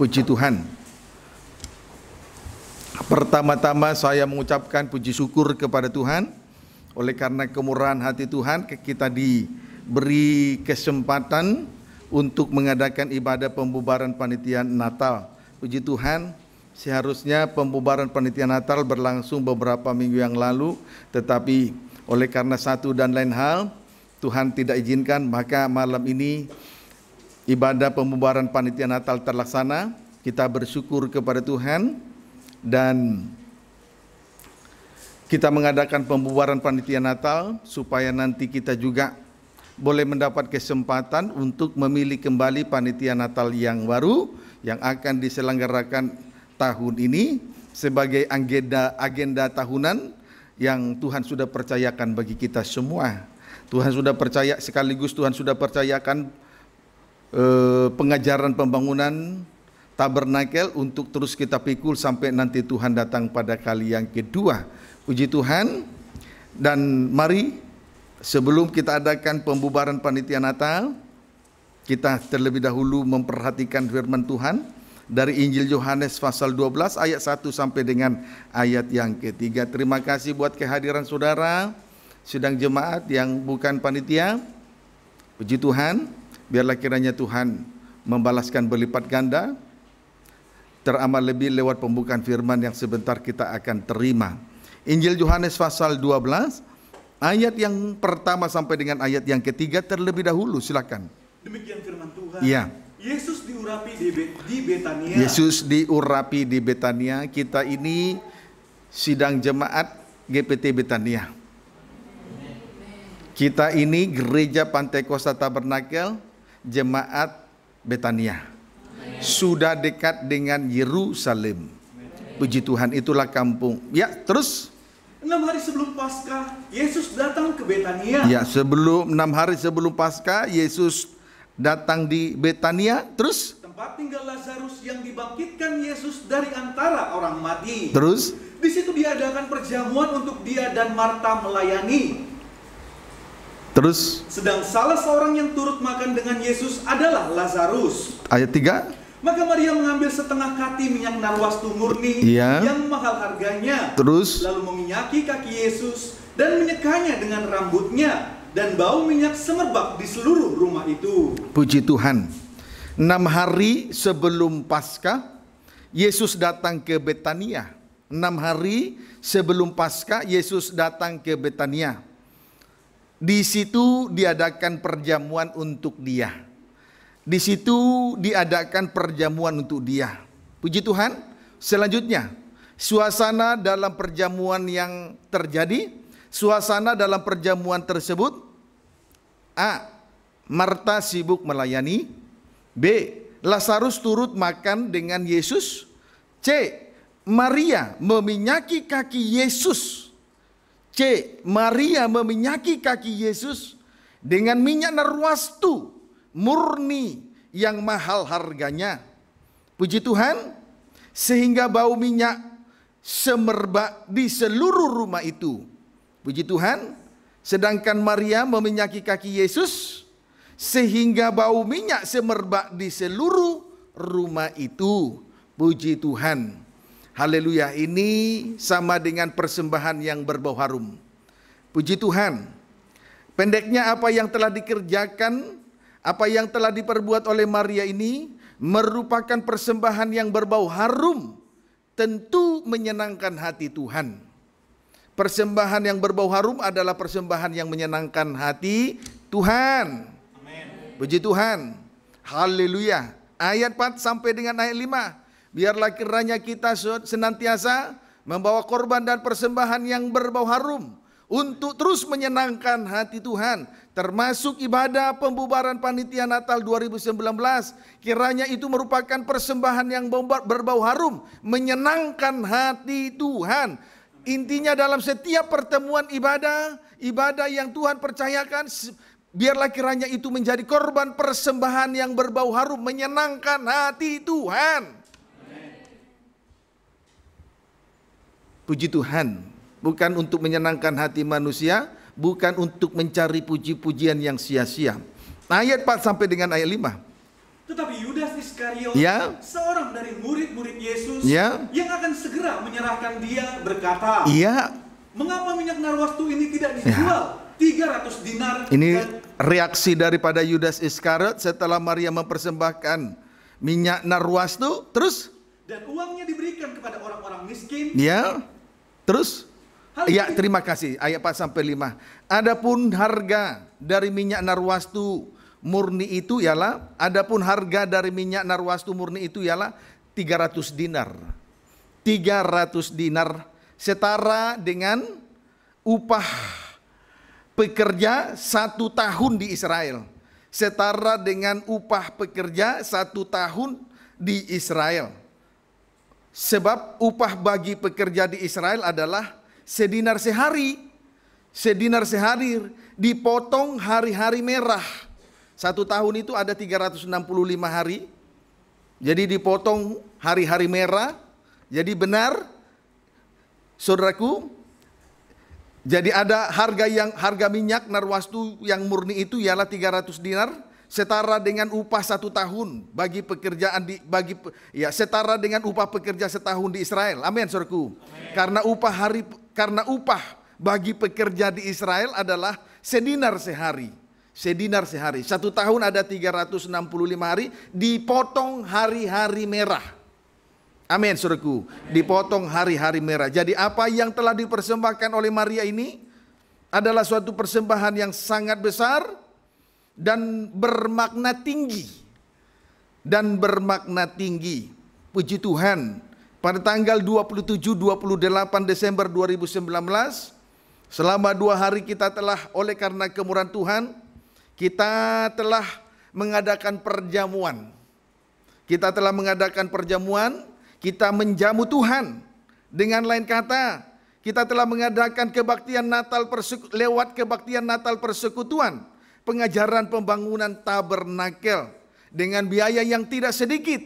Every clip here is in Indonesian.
Puji Tuhan. Pertama-tama saya mengucapkan puji syukur kepada Tuhan oleh karena kemurahan hati Tuhan kita diberi kesempatan untuk mengadakan ibadah pembubaran panitia Natal. Puji Tuhan, seharusnya pembubaran panitia Natal berlangsung beberapa minggu yang lalu, tetapi oleh karena satu dan lain hal Tuhan tidak izinkan, maka malam ini ibadah pembubaran panitia Natal terlaksana, kita bersyukur kepada Tuhan dan kita mengadakan pembubaran panitia Natal supaya nanti kita juga boleh mendapat kesempatan untuk memilih kembali panitia Natal yang baru yang akan diselenggarakan tahun ini sebagai agenda agenda tahunan yang Tuhan sudah percayakan bagi kita semua. Tuhan sudah percaya sekaligus Tuhan sudah percayakan eh, pengajaran pembangunan tabernakel untuk terus kita pikul sampai nanti Tuhan datang pada kali yang kedua. Puji Tuhan. Dan mari sebelum kita adakan pembubaran panitia Natal, kita terlebih dahulu memperhatikan firman Tuhan dari Injil Yohanes pasal 12 ayat 1 sampai dengan ayat yang ketiga. Terima kasih buat kehadiran saudara sedang jemaat yang bukan panitia. Puji Tuhan. Biarlah kiranya Tuhan membalaskan berlipat ganda teramat lebih lewat pembukaan firman yang sebentar kita akan terima. Injil Yohanes pasal 12 ayat yang pertama sampai dengan ayat yang ketiga terlebih dahulu silakan. Demikian firman Tuhan. Iya. Yesus diurapi di, Be di Betania. Yesus diurapi di Betania. Kita ini sidang jemaat GPT Betania. Kita ini gereja Pantai Kosta Tabernakel jemaat Betania. Sudah dekat dengan Yerusalem. Puji Tuhan, itulah kampung. Ya, terus Enam hari sebelum Paskah, Yesus datang ke Betania. Ya, sebelum enam hari sebelum Paskah, Yesus datang di Betania. Terus? Tempat tinggal Lazarus yang dibangkitkan Yesus dari antara orang mati. Terus? Di situ diadakan perjamuan untuk dia dan Marta melayani. Terus sedang salah seorang yang turut makan dengan Yesus adalah Lazarus. Ayat 3. Maka Maria mengambil setengah kati minyak narwastu murni iya. yang mahal harganya. Terus lalu meminyaki kaki Yesus dan menyekanya dengan rambutnya dan bau minyak semerbak di seluruh rumah itu. Puji Tuhan. Enam hari sebelum Paskah Yesus datang ke Betania. Enam hari sebelum Paskah Yesus datang ke Betania. Di situ diadakan perjamuan untuk dia. Di situ diadakan perjamuan untuk dia. Puji Tuhan. Selanjutnya, suasana dalam perjamuan yang terjadi, suasana dalam perjamuan tersebut A. Marta sibuk melayani B. Lazarus turut makan dengan Yesus C. Maria meminyaki kaki Yesus C. Maria meminyaki kaki Yesus dengan minyak narwastu murni yang mahal harganya. Puji Tuhan, sehingga bau minyak semerbak di seluruh rumah itu. Puji Tuhan, sedangkan Maria meminyaki kaki Yesus sehingga bau minyak semerbak di seluruh rumah itu. Puji Tuhan. Haleluya ini sama dengan persembahan yang berbau harum. Puji Tuhan. Pendeknya apa yang telah dikerjakan, apa yang telah diperbuat oleh Maria ini merupakan persembahan yang berbau harum, tentu menyenangkan hati Tuhan. Persembahan yang berbau harum adalah persembahan yang menyenangkan hati Tuhan. Amen. Puji Tuhan. Haleluya. Ayat 4 sampai dengan ayat 5 Biarlah kiranya kita senantiasa membawa korban dan persembahan yang berbau harum untuk terus menyenangkan hati Tuhan termasuk ibadah pembubaran panitia Natal 2019 kiranya itu merupakan persembahan yang berbau harum menyenangkan hati Tuhan intinya dalam setiap pertemuan ibadah ibadah yang Tuhan percayakan biarlah kiranya itu menjadi korban persembahan yang berbau harum menyenangkan hati Tuhan Puji Tuhan, bukan untuk menyenangkan hati manusia, bukan untuk mencari puji-pujian yang sia-sia. Ayat 4 sampai dengan ayat 5. Tetapi Yudas Iskariot, ya. seorang dari murid-murid Yesus ya. yang akan segera menyerahkan dia berkata, ya. "Mengapa minyak narwastu ini tidak ya. dijual ya. 300 dinar?" Ini dan... reaksi daripada Yudas Iskariot setelah Maria mempersembahkan minyak narwastu, terus dan uangnya diberikan kepada orang-orang miskin. Ya. Terus Ya terima kasih ayat 4 sampai 5 Adapun harga dari minyak narwastu murni itu ialah Adapun harga dari minyak narwastu murni itu ialah 300 dinar 300 dinar setara dengan upah pekerja satu tahun di Israel setara dengan upah pekerja satu tahun di Israel Sebab upah bagi pekerja di Israel adalah sedinar sehari. Sedinar sehari dipotong hari-hari merah. Satu tahun itu ada 365 hari. Jadi dipotong hari-hari merah. Jadi benar, saudaraku, jadi ada harga yang harga minyak narwastu yang murni itu ialah 300 dinar setara dengan upah satu tahun bagi pekerjaan di bagi ya setara dengan upah pekerja setahun di Israel. Amin, saudaraku. Karena upah hari karena upah bagi pekerja di Israel adalah sedinar sehari. Sedinar sehari. Satu tahun ada 365 hari dipotong hari-hari merah. Amin, saudaraku. Dipotong hari-hari merah. Jadi apa yang telah dipersembahkan oleh Maria ini adalah suatu persembahan yang sangat besar dan bermakna tinggi dan bermakna tinggi. Puji Tuhan, pada tanggal 27 28 Desember 2019 selama dua hari kita telah oleh karena kemurahan Tuhan kita telah mengadakan perjamuan. Kita telah mengadakan perjamuan, kita menjamu Tuhan. Dengan lain kata, kita telah mengadakan kebaktian Natal lewat kebaktian Natal persekutuan pengajaran pembangunan tabernakel dengan biaya yang tidak sedikit.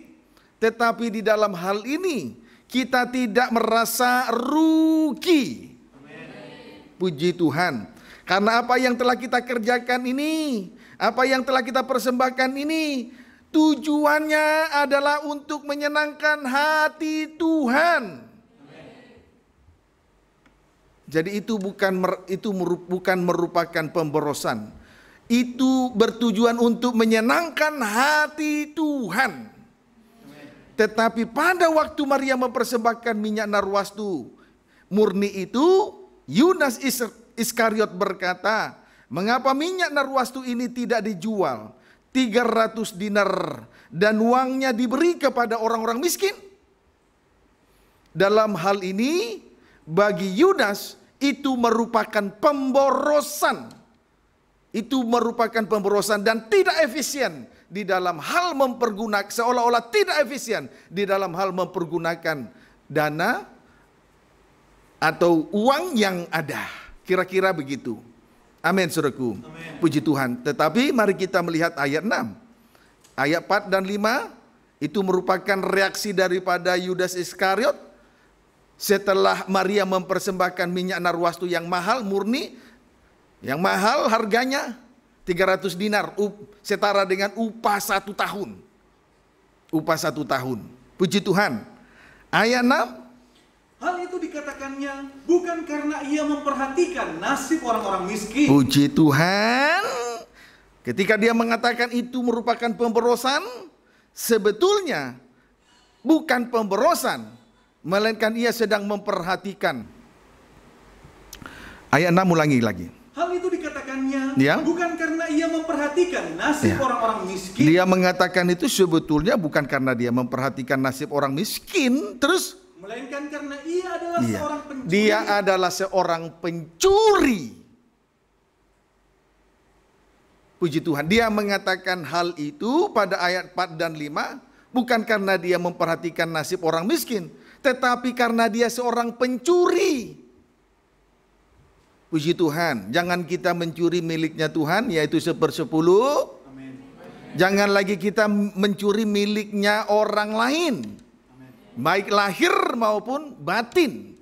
Tetapi di dalam hal ini kita tidak merasa rugi. Puji Tuhan. Karena apa yang telah kita kerjakan ini, apa yang telah kita persembahkan ini, tujuannya adalah untuk menyenangkan hati Tuhan. Jadi itu bukan itu bukan merupakan pemborosan, itu bertujuan untuk menyenangkan hati Tuhan. Tetapi pada waktu Maria mempersembahkan minyak narwastu murni itu, Yudas Iskariot berkata, "Mengapa minyak narwastu ini tidak dijual 300 dinar dan uangnya diberi kepada orang-orang miskin?" Dalam hal ini, bagi Yudas itu merupakan pemborosan itu merupakan pemborosan dan tidak efisien di dalam hal mempergunakan seolah-olah tidak efisien di dalam hal mempergunakan dana atau uang yang ada. Kira-kira begitu. Amin Saudaraku. Puji Tuhan. Tetapi mari kita melihat ayat 6. Ayat 4 dan 5 itu merupakan reaksi daripada Yudas Iskariot setelah Maria mempersembahkan minyak narwastu yang mahal murni yang mahal harganya 300 dinar, setara dengan upah satu tahun. Upah satu tahun. Puji Tuhan. Ayat 6. Hal itu dikatakannya bukan karena ia memperhatikan nasib orang-orang miskin. Puji Tuhan. Ketika dia mengatakan itu merupakan pemberosan, sebetulnya bukan pemberosan, melainkan ia sedang memperhatikan. Ayat 6 ulangi lagi. Hal itu dikatakannya ya. bukan karena ia memperhatikan nasib ya. orang-orang miskin. Dia mengatakan itu sebetulnya bukan karena dia memperhatikan nasib orang miskin, terus melainkan karena ia adalah ya. seorang pencuri. Dia adalah seorang pencuri. Puji Tuhan, dia mengatakan hal itu pada ayat 4 dan 5 bukan karena dia memperhatikan nasib orang miskin, tetapi karena dia seorang pencuri. Puji Tuhan, jangan kita mencuri miliknya Tuhan yaitu sepersepuluh. Jangan lagi kita mencuri miliknya orang lain. Amen. Baik lahir maupun batin.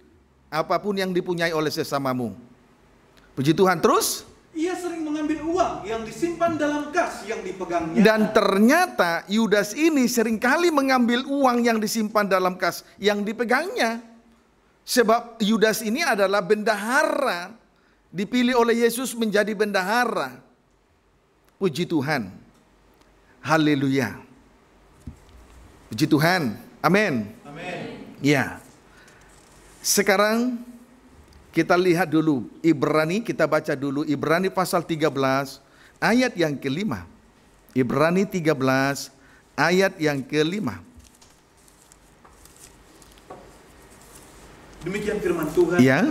Apapun yang dipunyai oleh sesamamu. Puji Tuhan terus. Ia sering mengambil uang yang disimpan dalam kas yang dipegangnya. Dan ternyata Yudas ini seringkali mengambil uang yang disimpan dalam kas yang dipegangnya. Sebab Yudas ini adalah bendahara dipilih oleh Yesus menjadi bendahara. Puji Tuhan. Haleluya. Puji Tuhan. Amin. Amin. Ya. Sekarang kita lihat dulu Ibrani, kita baca dulu Ibrani pasal 13 ayat yang kelima. Ibrani 13 ayat yang kelima. Demikian firman Tuhan. Ya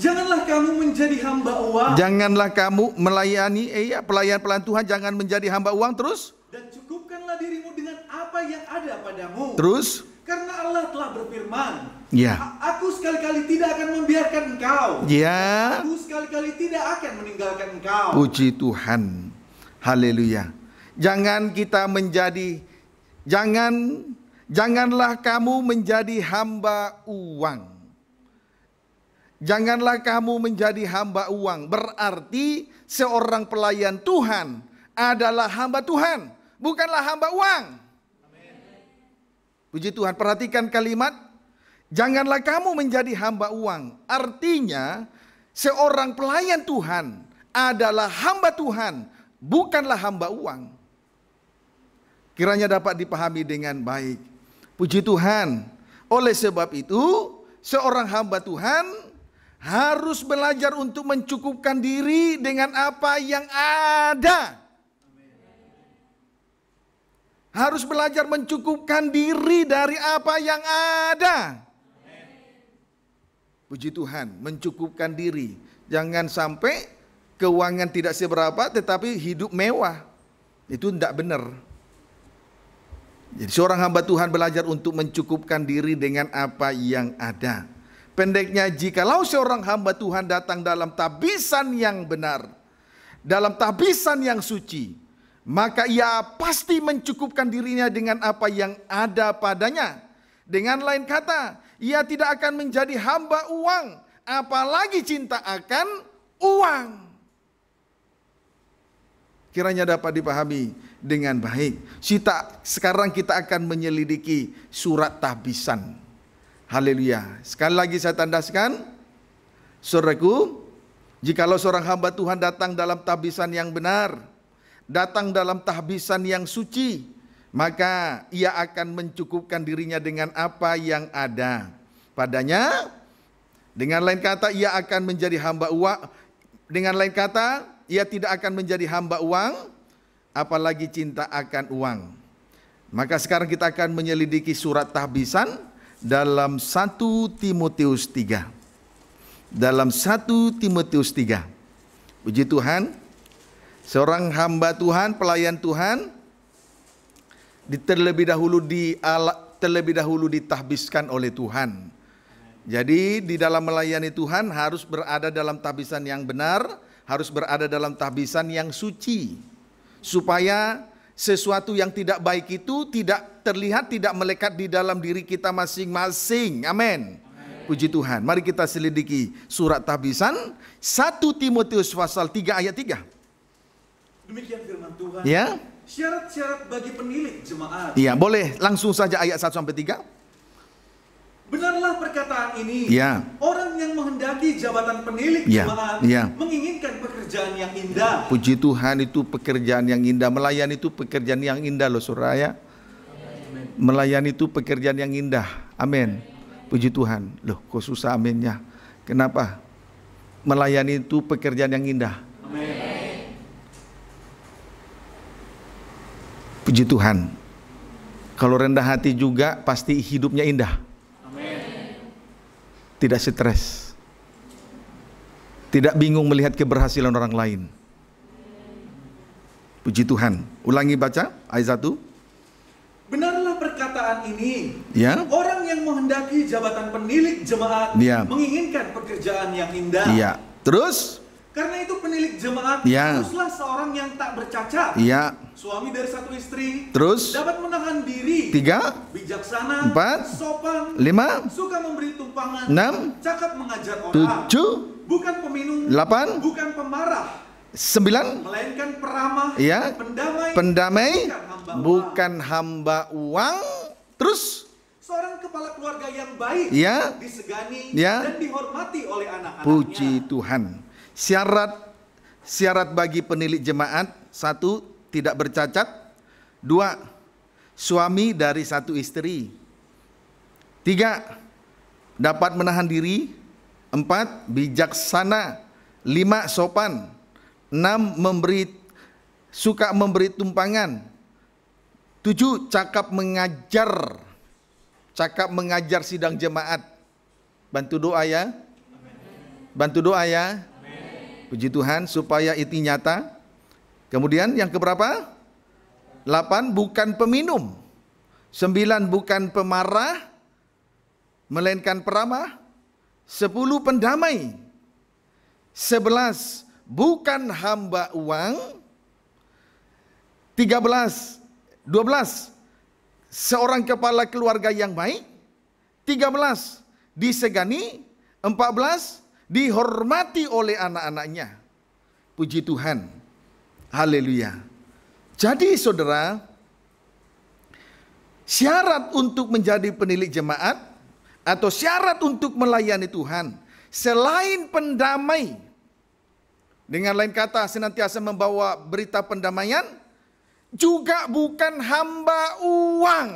Janganlah kamu menjadi hamba uang. Janganlah kamu melayani eh, iya, pelayan-pelayan Tuhan jangan menjadi hamba uang terus. Dan cukupkanlah dirimu dengan apa yang ada padamu. Terus? Karena Allah telah berfirman. Ya. Aku sekali-kali tidak akan membiarkan engkau. Ya. Aku sekali-kali tidak akan meninggalkan engkau. Puji Tuhan. Haleluya. Jangan kita menjadi jangan janganlah kamu menjadi hamba uang. Janganlah kamu menjadi hamba uang. Berarti seorang pelayan Tuhan adalah hamba Tuhan, bukanlah hamba uang. Puji Tuhan, perhatikan kalimat Janganlah kamu menjadi hamba uang. Artinya, seorang pelayan Tuhan adalah hamba Tuhan, bukanlah hamba uang. Kiranya dapat dipahami dengan baik. Puji Tuhan. Oleh sebab itu, seorang hamba Tuhan harus belajar untuk mencukupkan diri dengan apa yang ada. Harus belajar mencukupkan diri dari apa yang ada. Puji Tuhan, mencukupkan diri. Jangan sampai keuangan tidak seberapa tetapi hidup mewah. Itu tidak benar. Jadi seorang hamba Tuhan belajar untuk mencukupkan diri dengan apa yang ada. Pendeknya, jikalau seorang hamba Tuhan datang dalam tabisan yang benar, dalam tabisan yang suci, maka ia pasti mencukupkan dirinya dengan apa yang ada padanya. Dengan lain kata, ia tidak akan menjadi hamba uang, apalagi cinta akan uang. Kiranya dapat dipahami dengan baik. Sita, sekarang kita akan menyelidiki surat tabisan. Haleluya. Sekali lagi saya tandaskan, saudaraku, jikalau seorang hamba Tuhan datang dalam tahbisan yang benar, datang dalam tahbisan yang suci, maka ia akan mencukupkan dirinya dengan apa yang ada padanya. Dengan lain kata, ia akan menjadi hamba uang. Dengan lain kata, ia tidak akan menjadi hamba uang, apalagi cinta akan uang. Maka sekarang kita akan menyelidiki surat tahbisan dalam 1 Timotius 3. Dalam 1 Timotius 3. Puji Tuhan, seorang hamba Tuhan, pelayan Tuhan di terlebih dahulu di terlebih dahulu ditahbiskan oleh Tuhan. Jadi di dalam melayani Tuhan harus berada dalam tahbisan yang benar, harus berada dalam tahbisan yang suci supaya sesuatu yang tidak baik itu tidak terlihat, tidak melekat di dalam diri kita masing-masing. Amin. Puji Tuhan. Mari kita selidiki surat Tabisan 1 Timotius pasal 3 ayat 3. Demikian firman Tuhan. Ya. Syarat-syarat bagi penilik jemaat. Iya, boleh langsung saja ayat 1 sampai 3. Benarlah perkataan ini. Ya. Orang yang menghendaki jabatan penilik ya. jemaat ya. menginginkan pekerjaan yang indah. Puji Tuhan itu pekerjaan yang indah. Melayani itu pekerjaan yang indah loh Suraya. Melayani itu pekerjaan yang indah. Amin. Puji Tuhan. Loh kok susah aminnya. Kenapa? Melayani itu pekerjaan yang indah. Amin. Puji Tuhan. Kalau rendah hati juga pasti hidupnya indah tidak stres, tidak bingung melihat keberhasilan orang lain. Puji Tuhan. Ulangi baca ayat 1. Benarlah perkataan ini. Ya. Orang yang menghendaki jabatan penilik jemaat ya. menginginkan pekerjaan yang indah. Ya. Terus karena itu penilik jemaat ya. haruslah seorang yang tak bercacat. Iya. Suami dari satu istri. Terus dapat menahan diri. Tiga. Bijaksana. Empat. Sopan. Lima. Suka memberi tumpangan. Enam. Cakap mengajar orang. Tujuh. Bukan peminum. Delapan. Bukan pemarah. Sembilan. Melainkan peramah. Iya. Pendamai. Pendamai. Bukan hamba, bukan hamba uang. Terus seorang kepala keluarga yang baik ya. disegani ya. dan dihormati oleh anak-anaknya. Puji Tuhan. Syarat syarat bagi penilik jemaat satu tidak bercacat, dua suami dari satu istri, tiga dapat menahan diri, empat bijaksana, lima sopan, enam memberi suka memberi tumpangan, tujuh cakap mengajar, cakap mengajar sidang jemaat. Bantu doa ya, bantu doa ya puji Tuhan supaya itu nyata. Kemudian yang keberapa? 8 bukan peminum. 9 bukan pemarah melainkan peramah. 10 pendamai. 11 bukan hamba uang. 13 12 seorang kepala keluarga yang baik. 13 disegani 14 dihormati oleh anak-anaknya. Puji Tuhan. Haleluya. Jadi saudara, syarat untuk menjadi penilik jemaat atau syarat untuk melayani Tuhan selain pendamai dengan lain kata senantiasa membawa berita pendamaian juga bukan hamba uang.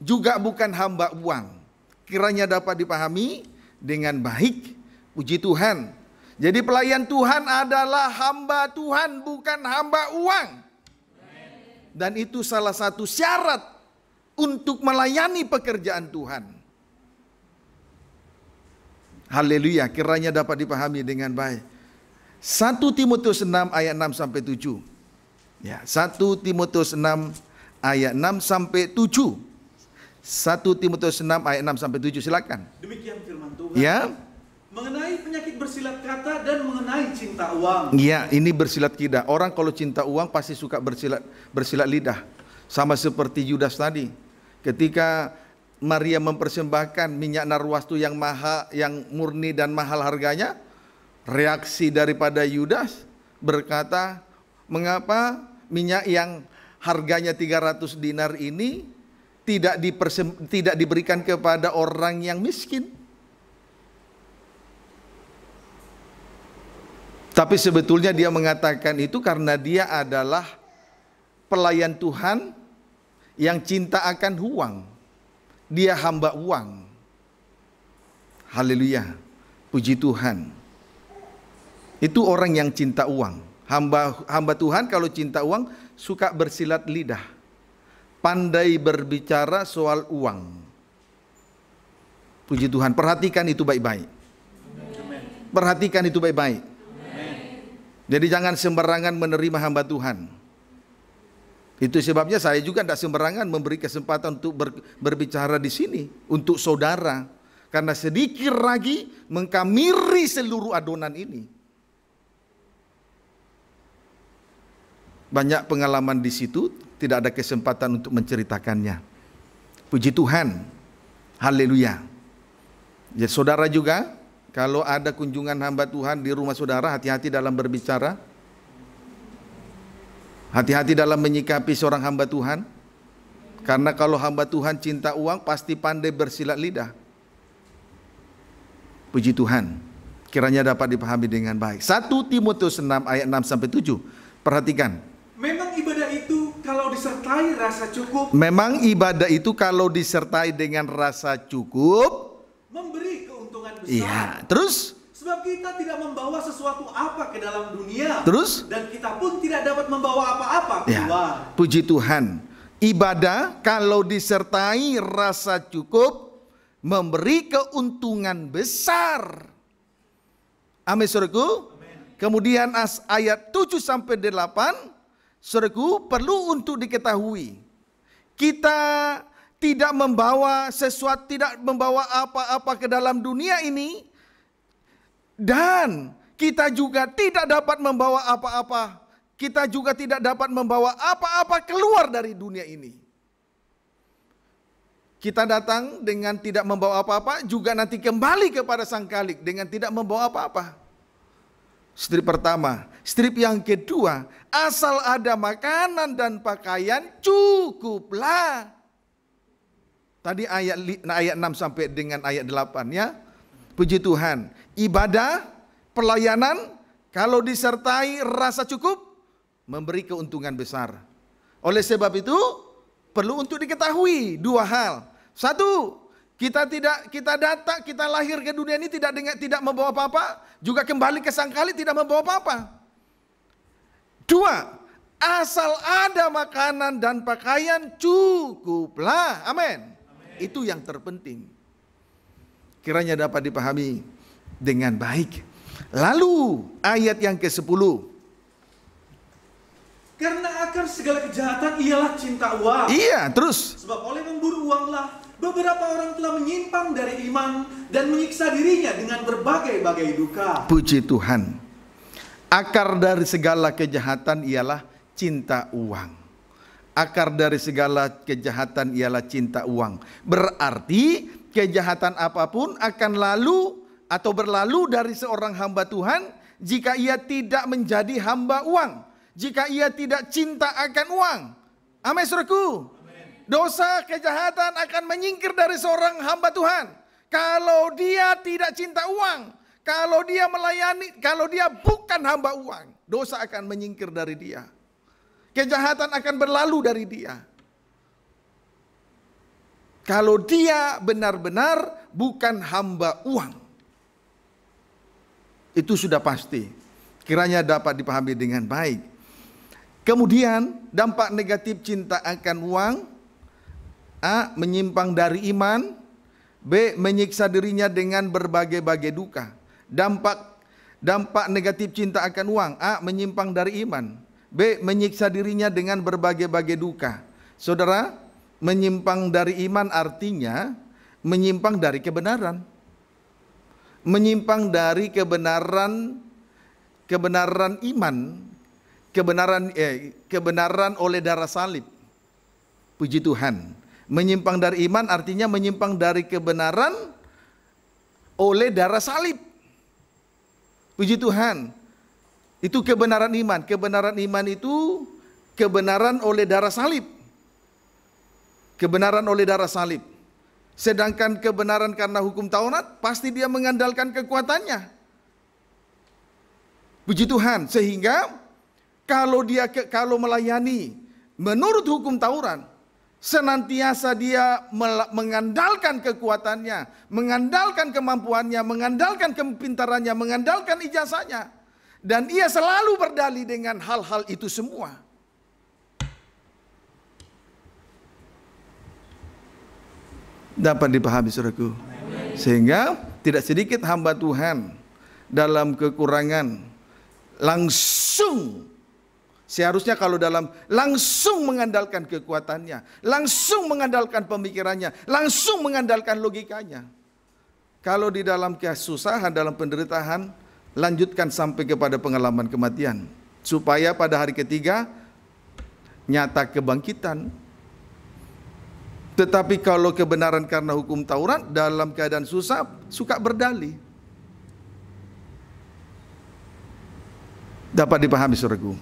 Juga bukan hamba uang. Kiranya dapat dipahami dengan baik. Puji Tuhan. Jadi pelayan Tuhan adalah hamba Tuhan bukan hamba uang. Dan itu salah satu syarat untuk melayani pekerjaan Tuhan. Haleluya, kiranya dapat dipahami dengan baik. 1 Timotius 6 ayat 6 sampai 7. Ya, 1 Timotius 6 ayat 6 sampai 7. 1 Timotius 6 ayat 6 sampai 7 silakan. Demikian firman Tuhan. Ya. Mengenai penyakit bersilat kata dan mengenai cinta uang. Iya, ini bersilat lidah. Orang kalau cinta uang pasti suka bersilat bersilat lidah. Sama seperti Yudas tadi. Ketika Maria mempersembahkan minyak narwastu yang maha yang murni dan mahal harganya, reaksi daripada Yudas berkata, "Mengapa minyak yang harganya 300 dinar ini tidak tidak diberikan kepada orang yang miskin. Tapi sebetulnya dia mengatakan itu karena dia adalah pelayan Tuhan yang cinta akan uang. Dia hamba uang. Haleluya. Puji Tuhan. Itu orang yang cinta uang. Hamba hamba Tuhan kalau cinta uang suka bersilat lidah pandai berbicara soal uang. Puji Tuhan, perhatikan itu baik-baik. Perhatikan itu baik-baik. Jadi jangan sembarangan menerima hamba Tuhan. Itu sebabnya saya juga tidak sembarangan memberi kesempatan untuk ber, berbicara di sini untuk saudara. Karena sedikit lagi mengkamiri seluruh adonan ini. Banyak pengalaman di situ, tidak ada kesempatan untuk menceritakannya. Puji Tuhan. Haleluya. Ya, saudara juga, kalau ada kunjungan hamba Tuhan di rumah saudara, hati-hati dalam berbicara. Hati-hati dalam menyikapi seorang hamba Tuhan. Karena kalau hamba Tuhan cinta uang, pasti pandai bersilat lidah. Puji Tuhan. Kiranya dapat dipahami dengan baik. 1 Timotius 6 ayat 6 sampai 7. Perhatikan. Memang kalau disertai rasa cukup. Memang ibadah itu kalau disertai dengan rasa cukup memberi keuntungan besar. Iya, terus sebab kita tidak membawa sesuatu apa ke dalam dunia. Terus dan kita pun tidak dapat membawa apa-apa keluar. Ya, puji Tuhan. Ibadah kalau disertai rasa cukup memberi keuntungan besar. Amin suruhku. Kemudian as ayat 7 sampai 8 Saudaraku, perlu untuk diketahui. Kita tidak membawa sesuatu, tidak membawa apa-apa ke dalam dunia ini. Dan kita juga tidak dapat membawa apa-apa. Kita juga tidak dapat membawa apa-apa keluar dari dunia ini. Kita datang dengan tidak membawa apa-apa, juga nanti kembali kepada sang kalik dengan tidak membawa apa-apa. Istri pertama, Strip yang kedua, asal ada makanan dan pakaian cukuplah. Tadi ayat nah ayat 6 sampai dengan ayat 8 ya. Puji Tuhan, ibadah, pelayanan kalau disertai rasa cukup memberi keuntungan besar. Oleh sebab itu perlu untuk diketahui dua hal. Satu, kita tidak kita datang, kita lahir ke dunia ini tidak dengan tidak membawa apa-apa, juga kembali ke sang tidak membawa apa-apa. Dua, asal ada makanan dan pakaian cukuplah. Amin. Itu yang terpenting. Kiranya dapat dipahami dengan baik. Lalu ayat yang ke-10. Karena akar segala kejahatan ialah cinta uang. Iya, terus. Sebab oleh memburu uanglah beberapa orang telah menyimpang dari iman dan menyiksa dirinya dengan berbagai-bagai duka. Puji Tuhan. Akar dari segala kejahatan ialah cinta uang. Akar dari segala kejahatan ialah cinta uang. Berarti kejahatan apapun akan lalu atau berlalu dari seorang hamba Tuhan jika ia tidak menjadi hamba uang. Jika ia tidak cinta akan uang. Amin suruhku. Dosa kejahatan akan menyingkir dari seorang hamba Tuhan. Kalau dia tidak cinta uang, kalau dia melayani, kalau dia bukan hamba uang, dosa akan menyingkir dari dia. Kejahatan akan berlalu dari dia. Kalau dia benar-benar bukan hamba uang. Itu sudah pasti. Kiranya dapat dipahami dengan baik. Kemudian dampak negatif cinta akan uang. A. Menyimpang dari iman. B. Menyiksa dirinya dengan berbagai-bagai duka. Dampak dampak negatif cinta akan uang A menyimpang dari iman. B menyiksa dirinya dengan berbagai-bagai duka. Saudara, menyimpang dari iman artinya menyimpang dari kebenaran. Menyimpang dari kebenaran kebenaran iman, kebenaran eh, kebenaran oleh darah salib. Puji Tuhan. Menyimpang dari iman artinya menyimpang dari kebenaran oleh darah salib. Puji Tuhan. Itu kebenaran iman. Kebenaran iman itu kebenaran oleh darah salib. Kebenaran oleh darah salib. Sedangkan kebenaran karena hukum Taurat pasti dia mengandalkan kekuatannya. Puji Tuhan. Sehingga kalau dia kalau melayani menurut hukum Taurat Senantiasa dia mengandalkan kekuatannya, mengandalkan kemampuannya, mengandalkan kepintarannya, mengandalkan ijazahnya. Dan ia selalu berdali dengan hal-hal itu semua. Dapat dipahami saudaraku. Sehingga tidak sedikit hamba Tuhan dalam kekurangan langsung Seharusnya kalau dalam langsung mengandalkan kekuatannya, langsung mengandalkan pemikirannya, langsung mengandalkan logikanya. Kalau di dalam kesusahan, dalam penderitaan, lanjutkan sampai kepada pengalaman kematian. Supaya pada hari ketiga, nyata kebangkitan. Tetapi kalau kebenaran karena hukum Taurat, dalam keadaan susah, suka berdalih. dapat dipahami saudaraku.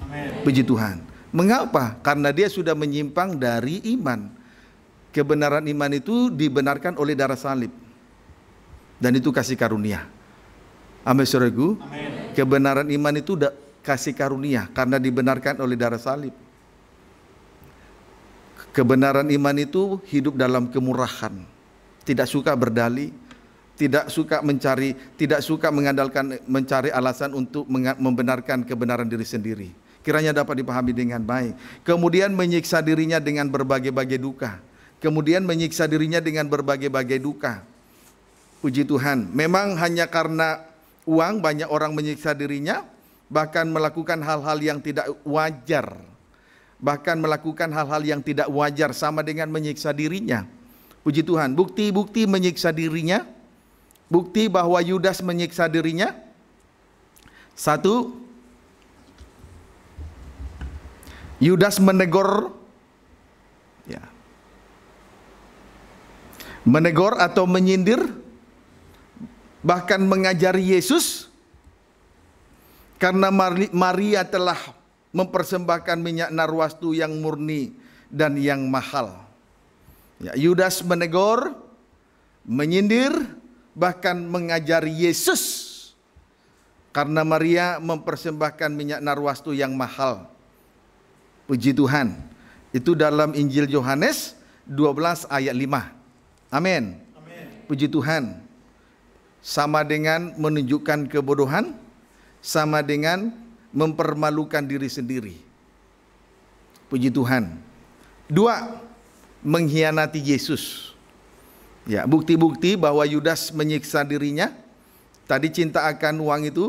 Puji Tuhan. Mengapa? Karena dia sudah menyimpang dari iman. Kebenaran iman itu dibenarkan oleh darah salib. Dan itu kasih karunia. Amin saudaraku. Kebenaran iman itu kasih karunia karena dibenarkan oleh darah salib. Kebenaran iman itu hidup dalam kemurahan. Tidak suka berdalih, tidak suka mencari, tidak suka mengandalkan mencari alasan untuk membenarkan kebenaran diri sendiri. Kiranya dapat dipahami dengan baik. Kemudian menyiksa dirinya dengan berbagai-bagai duka. Kemudian menyiksa dirinya dengan berbagai-bagai duka. Puji Tuhan, memang hanya karena uang banyak orang menyiksa dirinya, bahkan melakukan hal-hal yang tidak wajar. Bahkan melakukan hal-hal yang tidak wajar sama dengan menyiksa dirinya. Puji Tuhan, bukti-bukti menyiksa dirinya bukti bahwa Yudas menyiksa dirinya? Satu, Yudas menegur ya. Menegur atau menyindir bahkan mengajari Yesus karena Maria telah mempersembahkan minyak narwastu yang murni dan yang mahal. Ya, Yudas menegur, menyindir, bahkan mengajari Yesus karena Maria mempersembahkan minyak narwastu yang mahal. Puji Tuhan. Itu dalam Injil Yohanes 12 ayat 5. Amin. Puji Tuhan. Sama dengan menunjukkan kebodohan, sama dengan mempermalukan diri sendiri. Puji Tuhan. Dua, mengkhianati Yesus. Ya, bukti-bukti bahwa Yudas menyiksa dirinya. Tadi cinta akan uang itu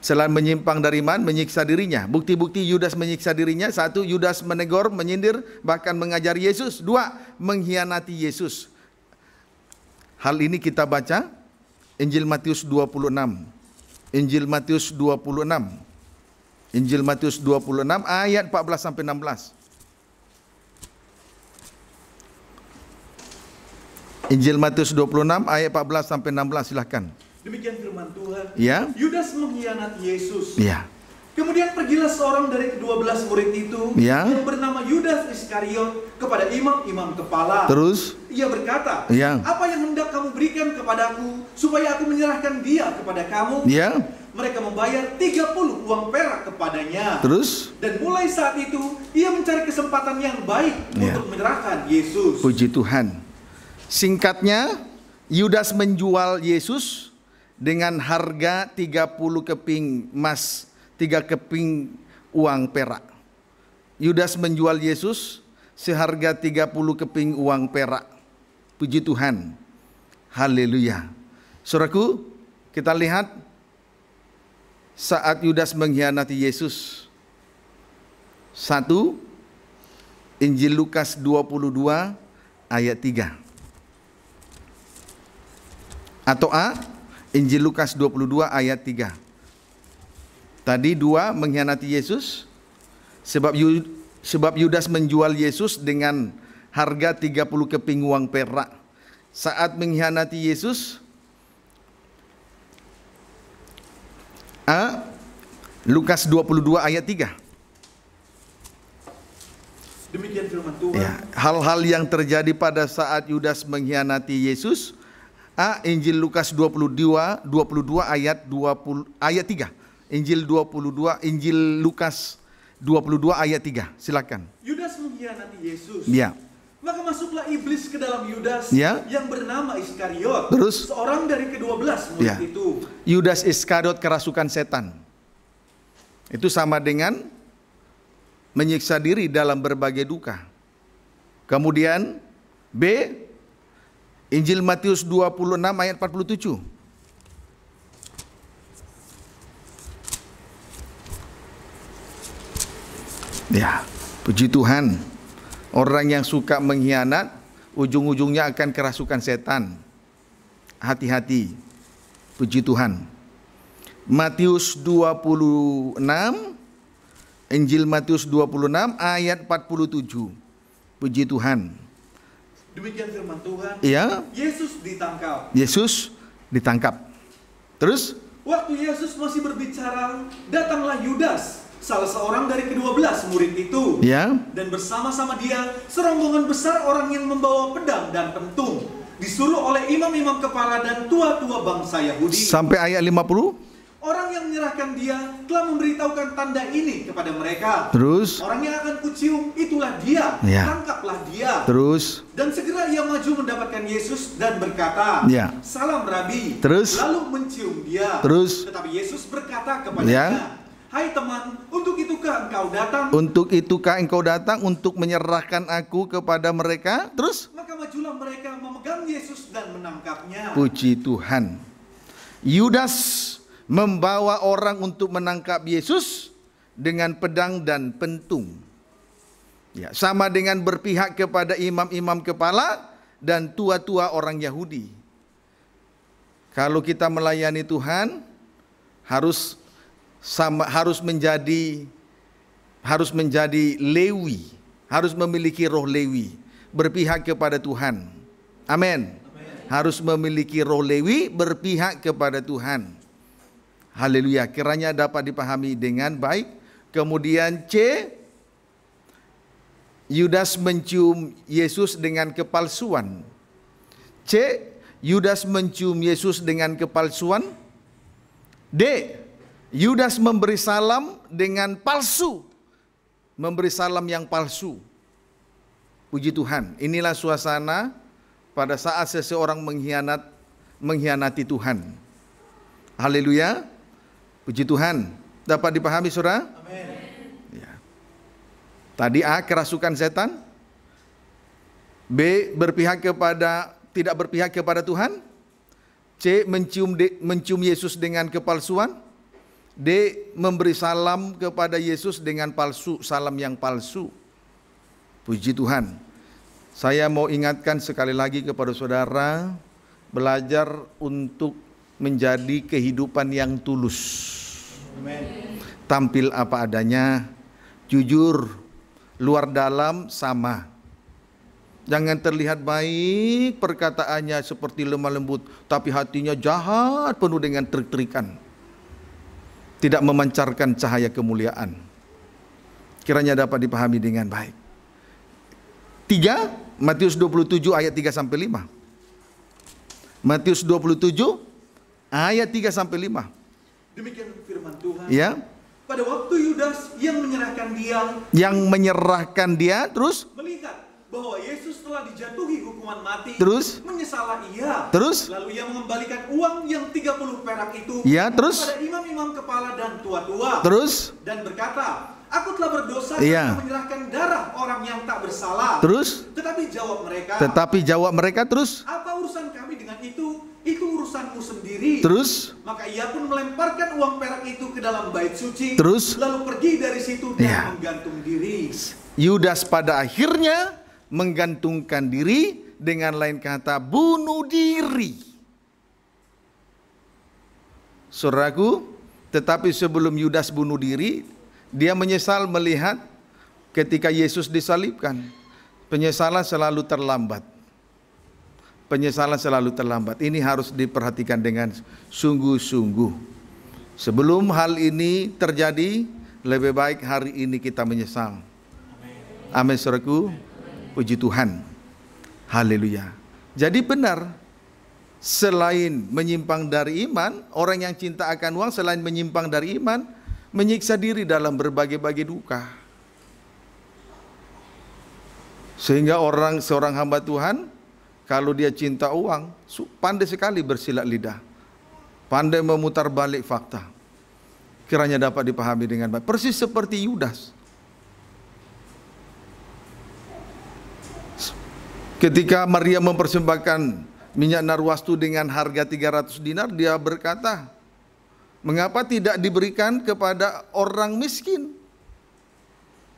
selain menyimpang dari iman, menyiksa dirinya. Bukti-bukti Yudas menyiksa dirinya, satu Yudas menegur, menyindir, bahkan mengajar Yesus. Dua, mengkhianati Yesus. Hal ini kita baca Injil Matius 26. Injil Matius 26. Injil Matius 26 ayat 14 sampai 16. Injil Matius 26 ayat 14 sampai 16 silahkan. Demikian firman Tuhan. Ya. Yudas mengkhianati Yesus. Ya. Kemudian pergilah seorang dari kedua belas murid itu ya. yang bernama Yudas Iskariot kepada imam-imam kepala. Terus? Ia berkata, ya. apa yang hendak kamu berikan kepadaku supaya aku menyerahkan dia kepada kamu? Ya. Mereka membayar 30 uang perak kepadanya. Terus? Dan mulai saat itu ia mencari kesempatan yang baik ya. untuk menyerahkan Yesus. Puji Tuhan. Singkatnya, Yudas menjual Yesus dengan harga 30 keping emas, 3 keping uang perak. Yudas menjual Yesus seharga 30 keping uang perak. Puji Tuhan. Haleluya. Saudaraku, kita lihat saat Yudas mengkhianati Yesus. Satu, Injil Lukas 22 ayat 3. Atau A, Injil Lukas 22 ayat 3. Tadi dua mengkhianati Yesus sebab sebab Yudas menjual Yesus dengan harga 30 keping uang perak. Saat mengkhianati Yesus A Lukas 22 ayat 3. Demikian firman Tuhan. Ya, hal-hal yang terjadi pada saat Yudas mengkhianati Yesus A. Injil Lukas 22 22 ayat 20 ayat 3. Injil 22 Injil Lukas 22 ayat 3. Silakan. Yudas mengkhianati Yesus. Iya. Maka masuklah iblis ke dalam Yudas ya. yang bernama Iskariot. Terus seorang dari ke-12 murid ya. itu. Yudas Iskariot kerasukan setan. Itu sama dengan menyiksa diri dalam berbagai duka. Kemudian B Injil Matius 26 ayat 47. Ya, puji Tuhan. Orang yang suka mengkhianat ujung-ujungnya akan kerasukan setan. Hati-hati. Puji Tuhan. Matius 26 Injil Matius 26 ayat 47. Puji Tuhan. Demikian firman Tuhan. Iya. Yesus ditangkap. Yesus ditangkap. Terus? Waktu Yesus masih berbicara, datanglah Yudas, salah seorang dari kedua belas murid itu. Iya. Dan bersama-sama dia serombongan besar orang yang membawa pedang dan pentung. Disuruh oleh imam-imam kepala dan tua-tua bangsa Yahudi. Sampai ayat 50? Orang yang menyerahkan dia telah memberitahukan tanda ini kepada mereka. Terus? Orang yang akan kucium itulah dia. Ya. Tangkaplah dia. Terus? Dan segera ia maju mendapatkan Yesus dan berkata, ya. Salam Rabi. Terus? Lalu mencium dia. Terus? Tetapi Yesus berkata kepadanya, ya. Hai teman, untuk itukah engkau datang? Untuk itukah engkau datang untuk menyerahkan aku kepada mereka? Terus? Maka majulah mereka memegang Yesus dan menangkapnya. Puji Tuhan. Yudas membawa orang untuk menangkap Yesus dengan pedang dan pentung. Ya, sama dengan berpihak kepada imam-imam kepala dan tua-tua orang Yahudi. Kalau kita melayani Tuhan harus sama harus menjadi harus menjadi Lewi, harus memiliki roh Lewi, berpihak kepada Tuhan. Amin. Harus memiliki roh Lewi, berpihak kepada Tuhan. Haleluya. Kiranya dapat dipahami dengan baik. Kemudian C. Yudas mencium Yesus dengan kepalsuan. C. Yudas mencium Yesus dengan kepalsuan. D. Yudas memberi salam dengan palsu. Memberi salam yang palsu. Puji Tuhan, inilah suasana pada saat seseorang mengkhianat mengkhianati Tuhan. Haleluya. Puji Tuhan. Dapat dipahami saudara. Amin. Ya. Tadi A kerasukan setan. B berpihak kepada tidak berpihak kepada Tuhan. C mencium mencium Yesus dengan kepalsuan. D memberi salam kepada Yesus dengan palsu, salam yang palsu. Puji Tuhan. Saya mau ingatkan sekali lagi kepada saudara belajar untuk menjadi kehidupan yang tulus. Tampil apa adanya, jujur, luar dalam sama. Jangan terlihat baik perkataannya seperti lemah lembut, tapi hatinya jahat penuh dengan trik-trikan. Tidak memancarkan cahaya kemuliaan. Kiranya dapat dipahami dengan baik. 3 Matius 27 ayat 3 sampai 5. Matius 27 Ayat 3 sampai 5. Demikian firman Tuhan. Ya. Pada waktu Yudas yang menyerahkan dia yang menyerahkan dia terus melihat bahwa Yesus telah dijatuhi hukuman mati. Terus? Menyesalah ia. Terus? Lalu ia mengembalikan uang yang 30 perak itu ya, terus? kepada imam-imam kepala dan tua-tua. Terus? Dan berkata, Aku telah berdosa iya. menyerahkan darah orang yang tak bersalah. Terus? Tetapi jawab mereka. Tetapi jawab mereka terus? Apa urusan kami dengan itu? itu urusanku sendiri. Terus? Maka ia pun melemparkan uang perak itu ke dalam bait suci. Terus? Lalu pergi dari situ dan ya. menggantung diri. Yudas pada akhirnya menggantungkan diri dengan lain kata bunuh diri. Suraku, tetapi sebelum Yudas bunuh diri, dia menyesal melihat ketika Yesus disalibkan. Penyesalan selalu terlambat penyesalan selalu terlambat. Ini harus diperhatikan dengan sungguh-sungguh. Sebelum hal ini terjadi, lebih baik hari ini kita menyesal. Amin saudaraku. Puji Tuhan. Haleluya. Jadi benar selain menyimpang dari iman, orang yang cinta akan uang selain menyimpang dari iman, menyiksa diri dalam berbagai-bagai duka. Sehingga orang seorang hamba Tuhan kalau dia cinta uang, pandai sekali bersilat lidah. Pandai memutar balik fakta. Kiranya dapat dipahami dengan baik. Persis seperti Yudas. Ketika Maria mempersembahkan minyak narwastu dengan harga 300 dinar, dia berkata, "Mengapa tidak diberikan kepada orang miskin?"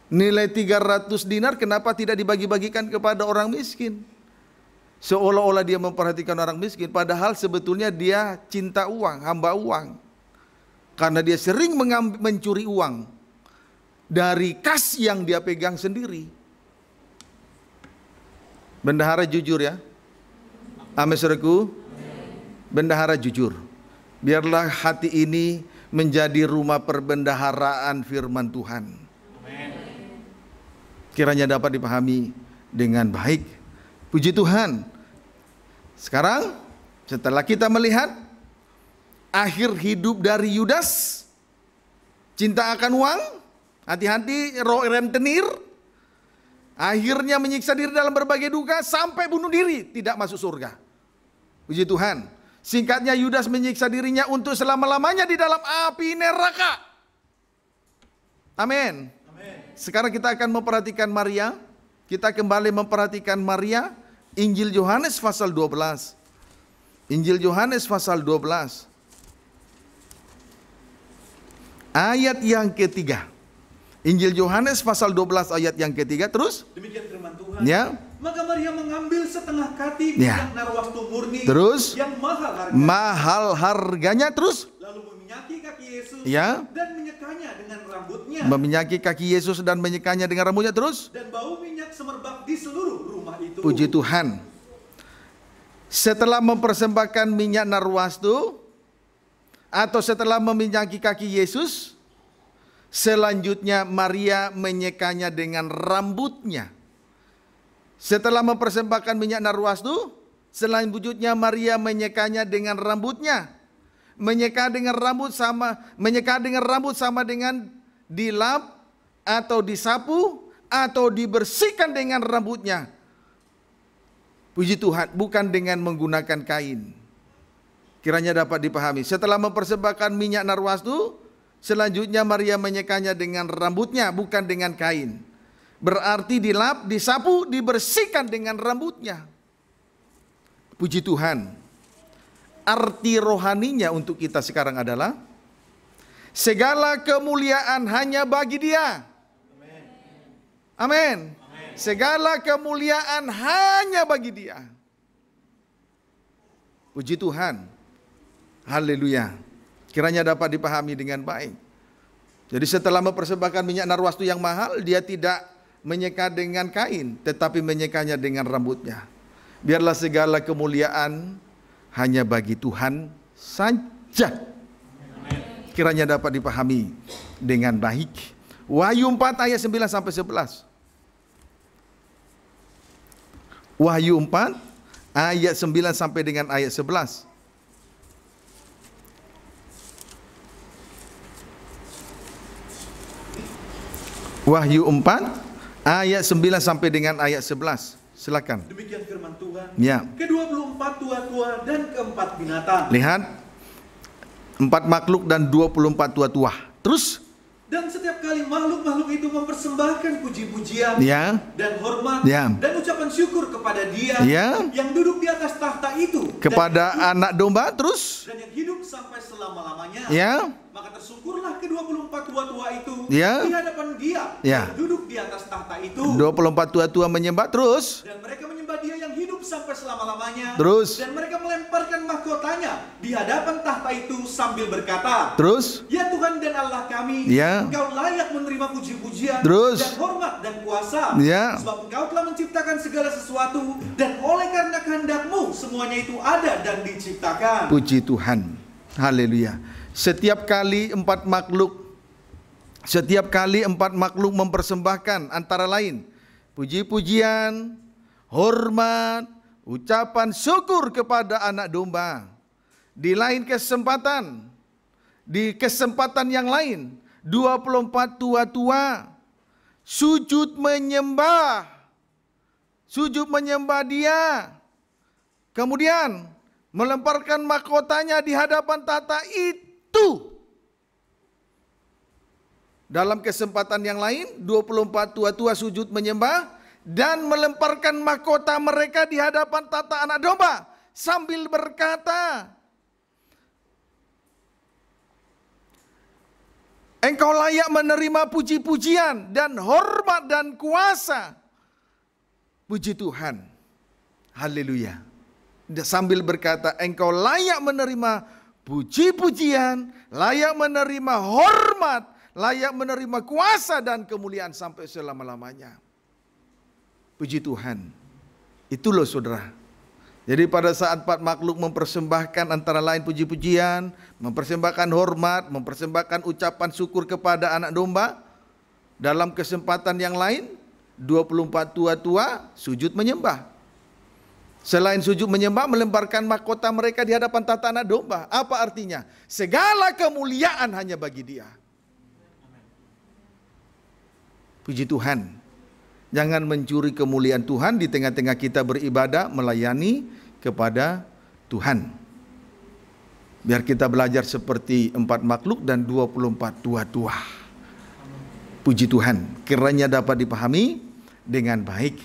Nilai 300 dinar kenapa tidak dibagi-bagikan kepada orang miskin? Seolah-olah dia memperhatikan orang miskin, padahal sebetulnya dia cinta uang, hamba uang. Karena dia sering mencuri uang dari kas yang dia pegang sendiri. Bendahara jujur ya. Amin saudaraku. Bendahara jujur. Biarlah hati ini menjadi rumah perbendaharaan firman Tuhan. Kiranya dapat dipahami dengan baik. Puji Tuhan, sekarang setelah kita melihat akhir hidup dari Yudas, cinta akan uang, hati-hati roh rentenir, akhirnya menyiksa diri dalam berbagai duka sampai bunuh diri, tidak masuk surga. Puji Tuhan. Singkatnya Yudas menyiksa dirinya untuk selama-lamanya di dalam api neraka. Amin. Sekarang kita akan memperhatikan Maria. Kita kembali memperhatikan Maria Injil Yohanes pasal 12. Injil Yohanes pasal 12. Ayat yang ketiga. Injil Yohanes pasal 12 ayat yang ketiga terus. Demikian firman Tuhan. Ya. Maka Maria mengambil setengah kati ya. yang narwaktu murni terus, yang mahal harganya. Mahal harganya terus. Lalu kaki Yesus ya. dan menyekanya dengan rambutnya. Meminyaki kaki Yesus dan menyekanya dengan rambutnya terus. Dan bau minyak semerbak di seluruh rumah itu. Puji Tuhan. Setelah mempersembahkan minyak narwastu atau setelah meminyaki kaki Yesus, selanjutnya Maria menyekanya dengan rambutnya. Setelah mempersembahkan minyak narwastu, selanjutnya Maria menyekanya dengan rambutnya. Menyeka dengan rambut sama menyeka dengan rambut sama dengan dilap atau disapu atau dibersihkan dengan rambutnya. Puji Tuhan, bukan dengan menggunakan kain. Kiranya dapat dipahami. Setelah mempersembahkan minyak narwastu, selanjutnya Maria menyekanya dengan rambutnya, bukan dengan kain. Berarti dilap, disapu, dibersihkan dengan rambutnya. Puji Tuhan. Arti rohaninya untuk kita sekarang adalah segala kemuliaan hanya bagi Dia. Amin. Segala kemuliaan hanya bagi Dia. Puji Tuhan. Haleluya. Kiranya dapat dipahami dengan baik. Jadi setelah mempersembahkan minyak narwastu yang mahal, dia tidak menyeka dengan kain, tetapi menyekanya dengan rambutnya. Biarlah segala kemuliaan hanya bagi Tuhan saja. Kiranya dapat dipahami dengan baik. Wahyu 4 ayat 9 sampai 11. Wahyu 4 ayat 9 sampai dengan ayat 11. Wahyu 4 ayat 9 sampai dengan ayat 11. Silakan. Demikian firman Tuhan. Ya. Kedua puluh empat tua-tua dan keempat binatang. Lihat. Empat makhluk dan dua puluh empat tua-tua. Terus? Dan setiap kali makhluk-makhluk itu mempersembahkan puji-pujian ya. dan hormat ya. dan ucapan syukur kepada dia ya. yang duduk di atas tahta itu. Kepada hidup, anak domba terus. Dan yang hidup sampai selama-lamanya. Ya maka tersungkurlah ke-24 tua-tua itu ya. di iya. hadapan dia ya. yang duduk di atas tahta itu. 24 tua-tua menyembah terus. Dan mereka menyembah dia yang hidup sampai selama-lamanya. Terus. Dan mereka melemparkan mahkotanya di hadapan tahta itu sambil berkata. Terus. Ya Tuhan dan Allah kami. Ya. Engkau layak menerima puji-pujian. Terus. Dan hormat dan kuasa. Ya. Sebab engkau telah menciptakan segala sesuatu. Dan oleh karena kehendakmu semuanya itu ada dan diciptakan. Puji Tuhan. Haleluya. Setiap kali empat makhluk setiap kali empat makhluk mempersembahkan antara lain puji-pujian, hormat, ucapan syukur kepada anak domba. Di lain kesempatan, di kesempatan yang lain, 24 tua-tua sujud menyembah. Sujud menyembah dia. Kemudian melemparkan mahkotanya di hadapan tata itu dalam kesempatan yang lain, 24 tua-tua sujud menyembah dan melemparkan mahkota mereka di hadapan tata anak domba sambil berkata, Engkau layak menerima puji-pujian dan hormat dan kuasa. Puji Tuhan. Haleluya. Sambil berkata, engkau layak menerima puji-pujian, layak menerima hormat, layak menerima kuasa dan kemuliaan sampai selama-lamanya. Puji Tuhan. Itu loh saudara. Jadi pada saat empat makhluk mempersembahkan antara lain puji-pujian, mempersembahkan hormat, mempersembahkan ucapan syukur kepada anak domba, dalam kesempatan yang lain 24 tua-tua sujud menyembah. Selain sujud menyembah melemparkan mahkota mereka di hadapan tata domba. Apa artinya? Segala kemuliaan hanya bagi dia. Puji Tuhan. Jangan mencuri kemuliaan Tuhan di tengah-tengah kita beribadah melayani kepada Tuhan. Biar kita belajar seperti empat makhluk dan dua puluh empat tua-tua. Puji Tuhan, kiranya dapat dipahami dengan baik.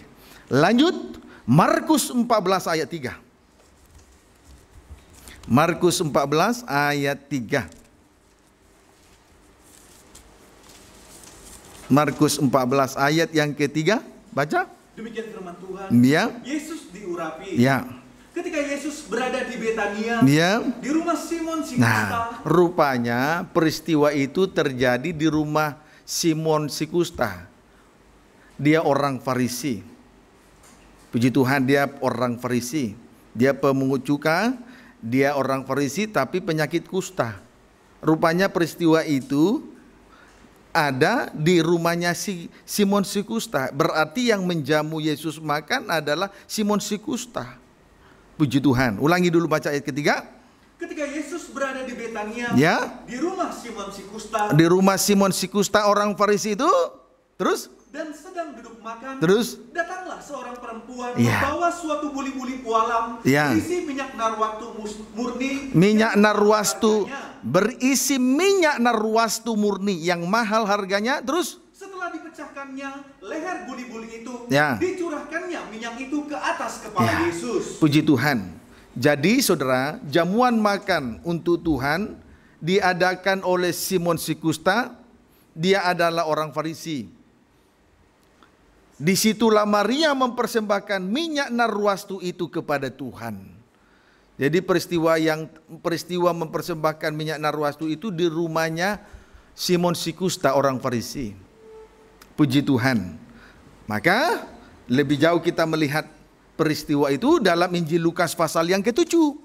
Lanjut, Markus 14 ayat 3. Markus 14 ayat 3. Markus 14 ayat yang ketiga, baca. Demikian firman Tuhan. Ya. Yesus diurapi. Ya. Ketika Yesus berada di Betania, ya. di rumah Simon si Nah, rupanya peristiwa itu terjadi di rumah Simon si Kusta. Dia orang Farisi Puji Tuhan dia orang Farisi. Dia pemungut cuka, dia orang Farisi tapi penyakit kusta. Rupanya peristiwa itu ada di rumahnya si Simon si Berarti yang menjamu Yesus makan adalah Simon si Puji Tuhan. Ulangi dulu baca ayat ketiga. Ketika Yesus berada di Betania, ya? di rumah Simon si Di rumah Simon si orang Farisi itu, terus dan sedang duduk makan. Terus datanglah seorang perempuan yeah. membawa suatu buli-buli pualam yeah. Iya. isi minyak narwastu murni. Minyak narwastu berisi minyak narwastu murni yang mahal harganya. Terus setelah dipecahkannya leher buli-buli itu, yeah. dicurahkannya minyak itu ke atas kepala yeah. Yesus. Puji Tuhan. Jadi saudara, jamuan makan untuk Tuhan diadakan oleh Simon Sikusta. Dia adalah orang Farisi Disitulah Maria mempersembahkan minyak narwastu itu kepada Tuhan. Jadi peristiwa yang peristiwa mempersembahkan minyak narwastu itu di rumahnya Simon Sikusta orang Farisi. Puji Tuhan. Maka lebih jauh kita melihat peristiwa itu dalam Injil Lukas pasal yang ketujuh.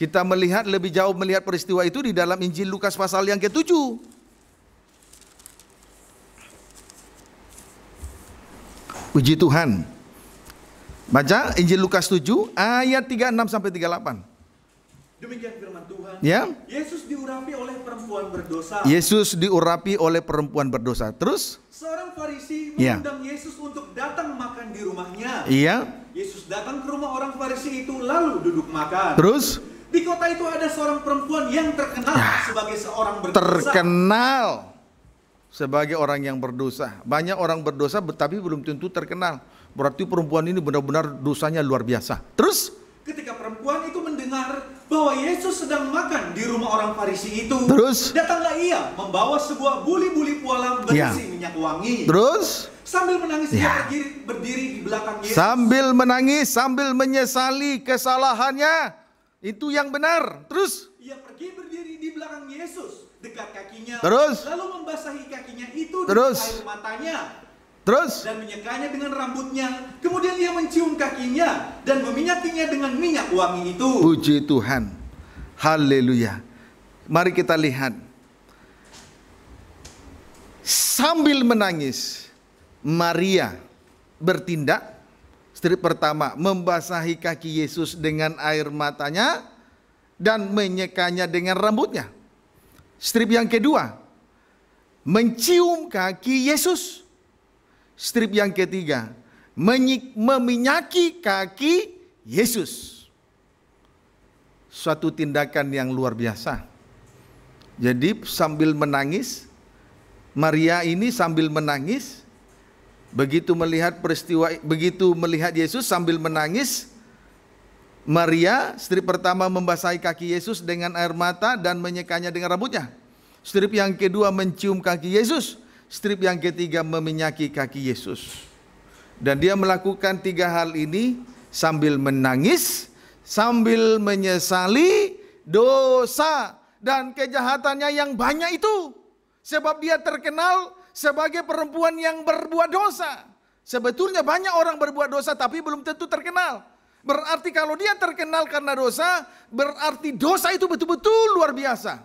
Kita melihat lebih jauh melihat peristiwa itu di dalam Injil Lukas pasal yang ketujuh. Puji Tuhan. Baca Injil Lukas 7 ayat 36 sampai 38. Demikian firman Tuhan. Ya. Yesus diurapi oleh perempuan berdosa. Yesus diurapi oleh perempuan berdosa. Terus? Seorang Farisi ya. mengundang ya. Yesus untuk datang makan di rumahnya. Iya. Yesus datang ke rumah orang Farisi itu lalu duduk makan. Terus? Di kota itu ada seorang perempuan yang terkenal ya. sebagai seorang berdosa. Terkenal sebagai orang yang berdosa. Banyak orang berdosa tapi belum tentu terkenal. Berarti perempuan ini benar-benar dosanya luar biasa. Terus? Ketika perempuan itu mendengar bahwa Yesus sedang makan di rumah orang Farisi itu. Terus? Datanglah ia membawa sebuah buli-buli pualam berisi ya. minyak wangi. Terus? Sambil menangis ya. ia iya. berdiri, di belakang Yesus. Sambil menangis, sambil menyesali kesalahannya. Itu yang benar. Terus? Ia pergi berdiri di belakang Yesus dekat kakinya. Terus? Lalu membasahi kakinya itu Terus? dengan air matanya. Terus? Dan menyekanya dengan rambutnya. Kemudian dia mencium kakinya dan meminyakinya dengan minyak wangi itu. Puji Tuhan. Haleluya. Mari kita lihat. Sambil menangis, Maria bertindak. Strip pertama, membasahi kaki Yesus dengan air matanya dan menyekanya dengan rambutnya. Strip yang kedua, mencium kaki Yesus. Strip yang ketiga, meminyaki kaki Yesus. Suatu tindakan yang luar biasa. Jadi sambil menangis, Maria ini sambil menangis, begitu melihat peristiwa, begitu melihat Yesus sambil menangis, Maria strip pertama membasahi kaki Yesus dengan air mata dan menyekanya dengan rambutnya. Strip yang kedua mencium kaki Yesus. Strip yang ketiga meminyaki kaki Yesus. Dan dia melakukan tiga hal ini sambil menangis, sambil menyesali dosa dan kejahatannya yang banyak itu. Sebab dia terkenal sebagai perempuan yang berbuat dosa. Sebetulnya banyak orang berbuat dosa tapi belum tentu terkenal. Berarti kalau dia terkenal karena dosa, berarti dosa itu betul-betul luar biasa.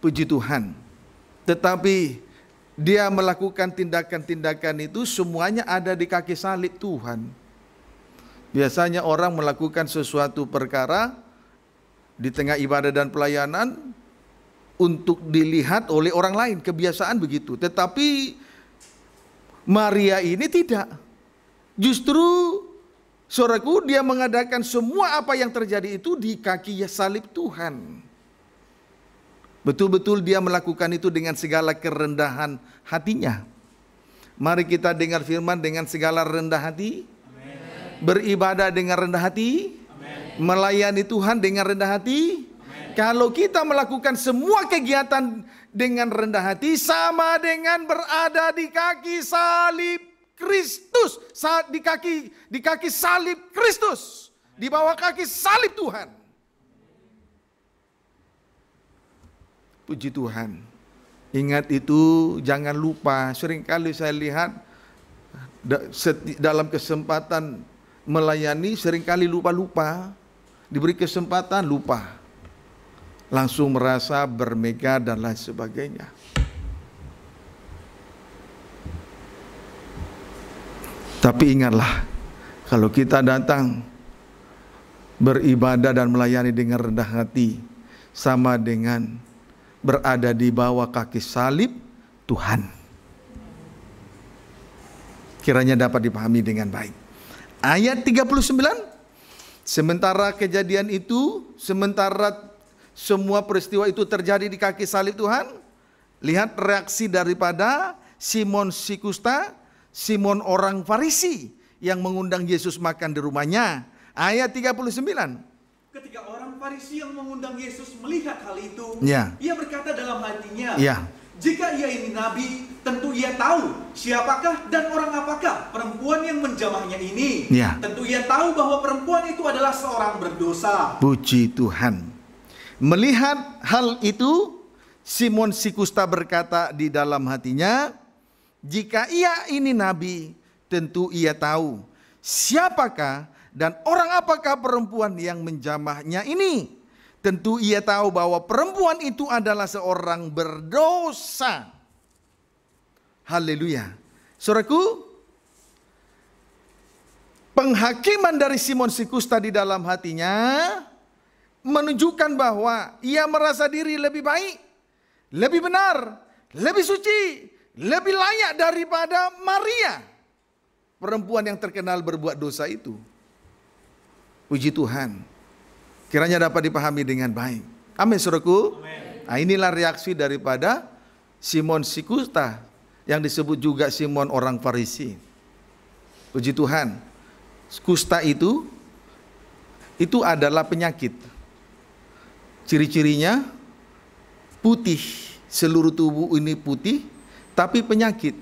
Puji Tuhan. Tetapi dia melakukan tindakan-tindakan itu semuanya ada di kaki salib Tuhan. Biasanya orang melakukan sesuatu perkara di tengah ibadah dan pelayanan untuk dilihat oleh orang lain, kebiasaan begitu. Tetapi Maria ini tidak. Justru Saudaraku, dia mengadakan semua apa yang terjadi itu di kaki salib Tuhan. Betul-betul dia melakukan itu dengan segala kerendahan hatinya. Mari kita dengar firman dengan segala rendah hati. Amen. Beribadah dengan rendah hati. Amen. Melayani Tuhan dengan rendah hati. Amen. Kalau kita melakukan semua kegiatan dengan rendah hati sama dengan berada di kaki salib Kristus saat di kaki di kaki salib Kristus di bawah kaki salib Tuhan. Puji Tuhan. Ingat itu jangan lupa. Seringkali saya lihat dalam kesempatan melayani seringkali lupa-lupa. Diberi kesempatan lupa. Langsung merasa bermega dan lain sebagainya. Tapi ingatlah, kalau kita datang beribadah dan melayani dengan rendah hati, sama dengan berada di bawah kaki salib Tuhan. Kiranya dapat dipahami dengan baik. Ayat 39, sementara kejadian itu, sementara semua peristiwa itu terjadi di kaki salib Tuhan, lihat reaksi daripada Simon Sikusta Simon orang Farisi yang mengundang Yesus makan di rumahnya. Ayat 39. Ketika orang Farisi yang mengundang Yesus melihat hal itu, ya. ia berkata dalam hatinya, ya. Jika ia ini nabi, tentu ia tahu siapakah dan orang apakah perempuan yang menjamahnya ini. Ya. Tentu ia tahu bahwa perempuan itu adalah seorang berdosa. Puji Tuhan. Melihat hal itu, Simon Sikusta berkata di dalam hatinya, jika ia ini nabi, tentu ia tahu siapakah dan orang apakah perempuan yang menjamahnya ini. Tentu ia tahu bahwa perempuan itu adalah seorang berdosa. Haleluya. Suraku, penghakiman dari Simon Sikusta di dalam hatinya menunjukkan bahwa ia merasa diri lebih baik, lebih benar, lebih suci, lebih layak daripada Maria, perempuan yang terkenal berbuat dosa itu. Puji Tuhan, kiranya dapat dipahami dengan baik. Amin, suruhku. Amen. Nah, inilah reaksi daripada Simon Sikusta yang disebut juga Simon orang Farisi. Puji Tuhan, Sikusta itu itu adalah penyakit. Ciri-cirinya putih, seluruh tubuh ini putih, tapi penyakit.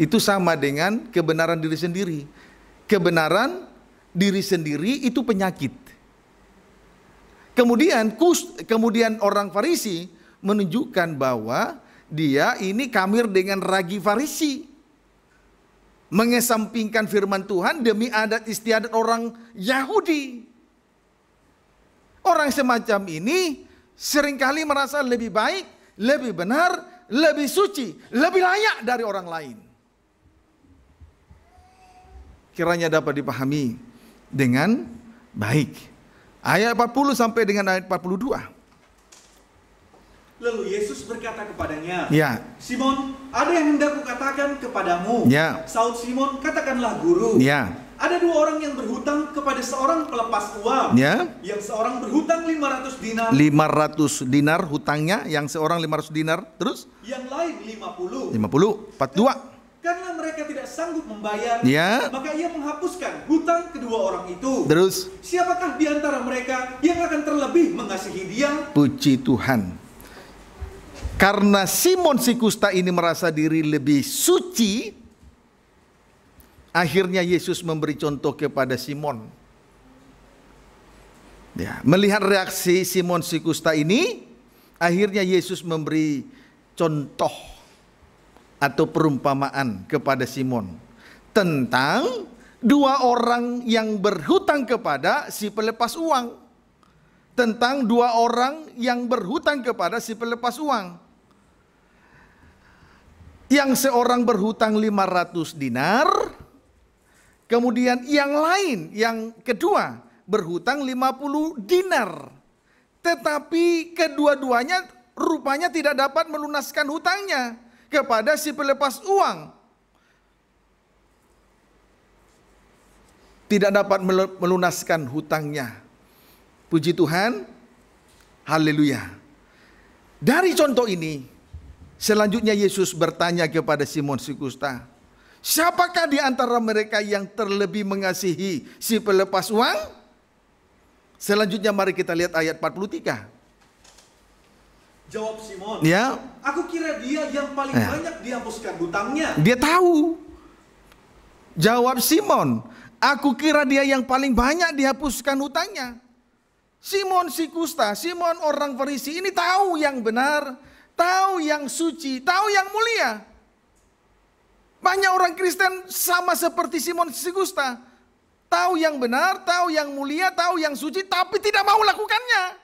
Itu sama dengan kebenaran diri sendiri. Kebenaran diri sendiri itu penyakit. Kemudian kus, kemudian orang Farisi menunjukkan bahwa dia ini kamir dengan ragi Farisi. Mengesampingkan firman Tuhan demi adat istiadat orang Yahudi. Orang semacam ini seringkali merasa lebih baik, lebih benar lebih suci, lebih layak dari orang lain. Kiranya dapat dipahami dengan baik. Ayat 40 sampai dengan ayat 42. Lalu Yesus berkata kepadanya, ya. Simon, ada yang hendak kukatakan kepadamu. Ya. Saud Simon, katakanlah guru. Ya. Ada dua orang yang berhutang kepada seorang pelepas uang. Ya. Yang seorang berhutang 500 dinar. 500 dinar hutangnya, yang seorang 500 dinar. Terus? Yang lain 50. 50, 42. Karena mereka tidak sanggup membayar, ya. maka ia menghapuskan hutang kedua orang itu. Terus, siapakah di antara mereka yang akan terlebih mengasihi dia? Puji Tuhan. Karena Simon Sikusta ini merasa diri lebih suci Akhirnya Yesus memberi contoh kepada Simon. Ya, melihat reaksi Simon Sikusta ini, akhirnya Yesus memberi contoh atau perumpamaan kepada Simon tentang dua orang yang berhutang kepada si pelepas uang. Tentang dua orang yang berhutang kepada si pelepas uang. Yang seorang berhutang 500 dinar, Kemudian yang lain, yang kedua, berhutang 50 dinar. Tetapi kedua-duanya rupanya tidak dapat melunaskan hutangnya kepada si pelepas uang. Tidak dapat melunaskan hutangnya. Puji Tuhan. Haleluya. Dari contoh ini, selanjutnya Yesus bertanya kepada Simon Sikusta, Siapakah di antara mereka yang terlebih mengasihi si pelepas uang? Selanjutnya mari kita lihat ayat 43. Jawab Simon. Ya. Aku kira dia yang paling ya. banyak dihapuskan hutangnya. Dia tahu. Jawab Simon. Aku kira dia yang paling banyak dihapuskan hutangnya. Simon si Kusta, Simon orang Farisi ini tahu yang benar, tahu yang suci, tahu yang mulia. Banyak orang Kristen sama seperti Simon Sigusta. Tahu yang benar, tahu yang mulia, tahu yang suci, tapi tidak mau lakukannya.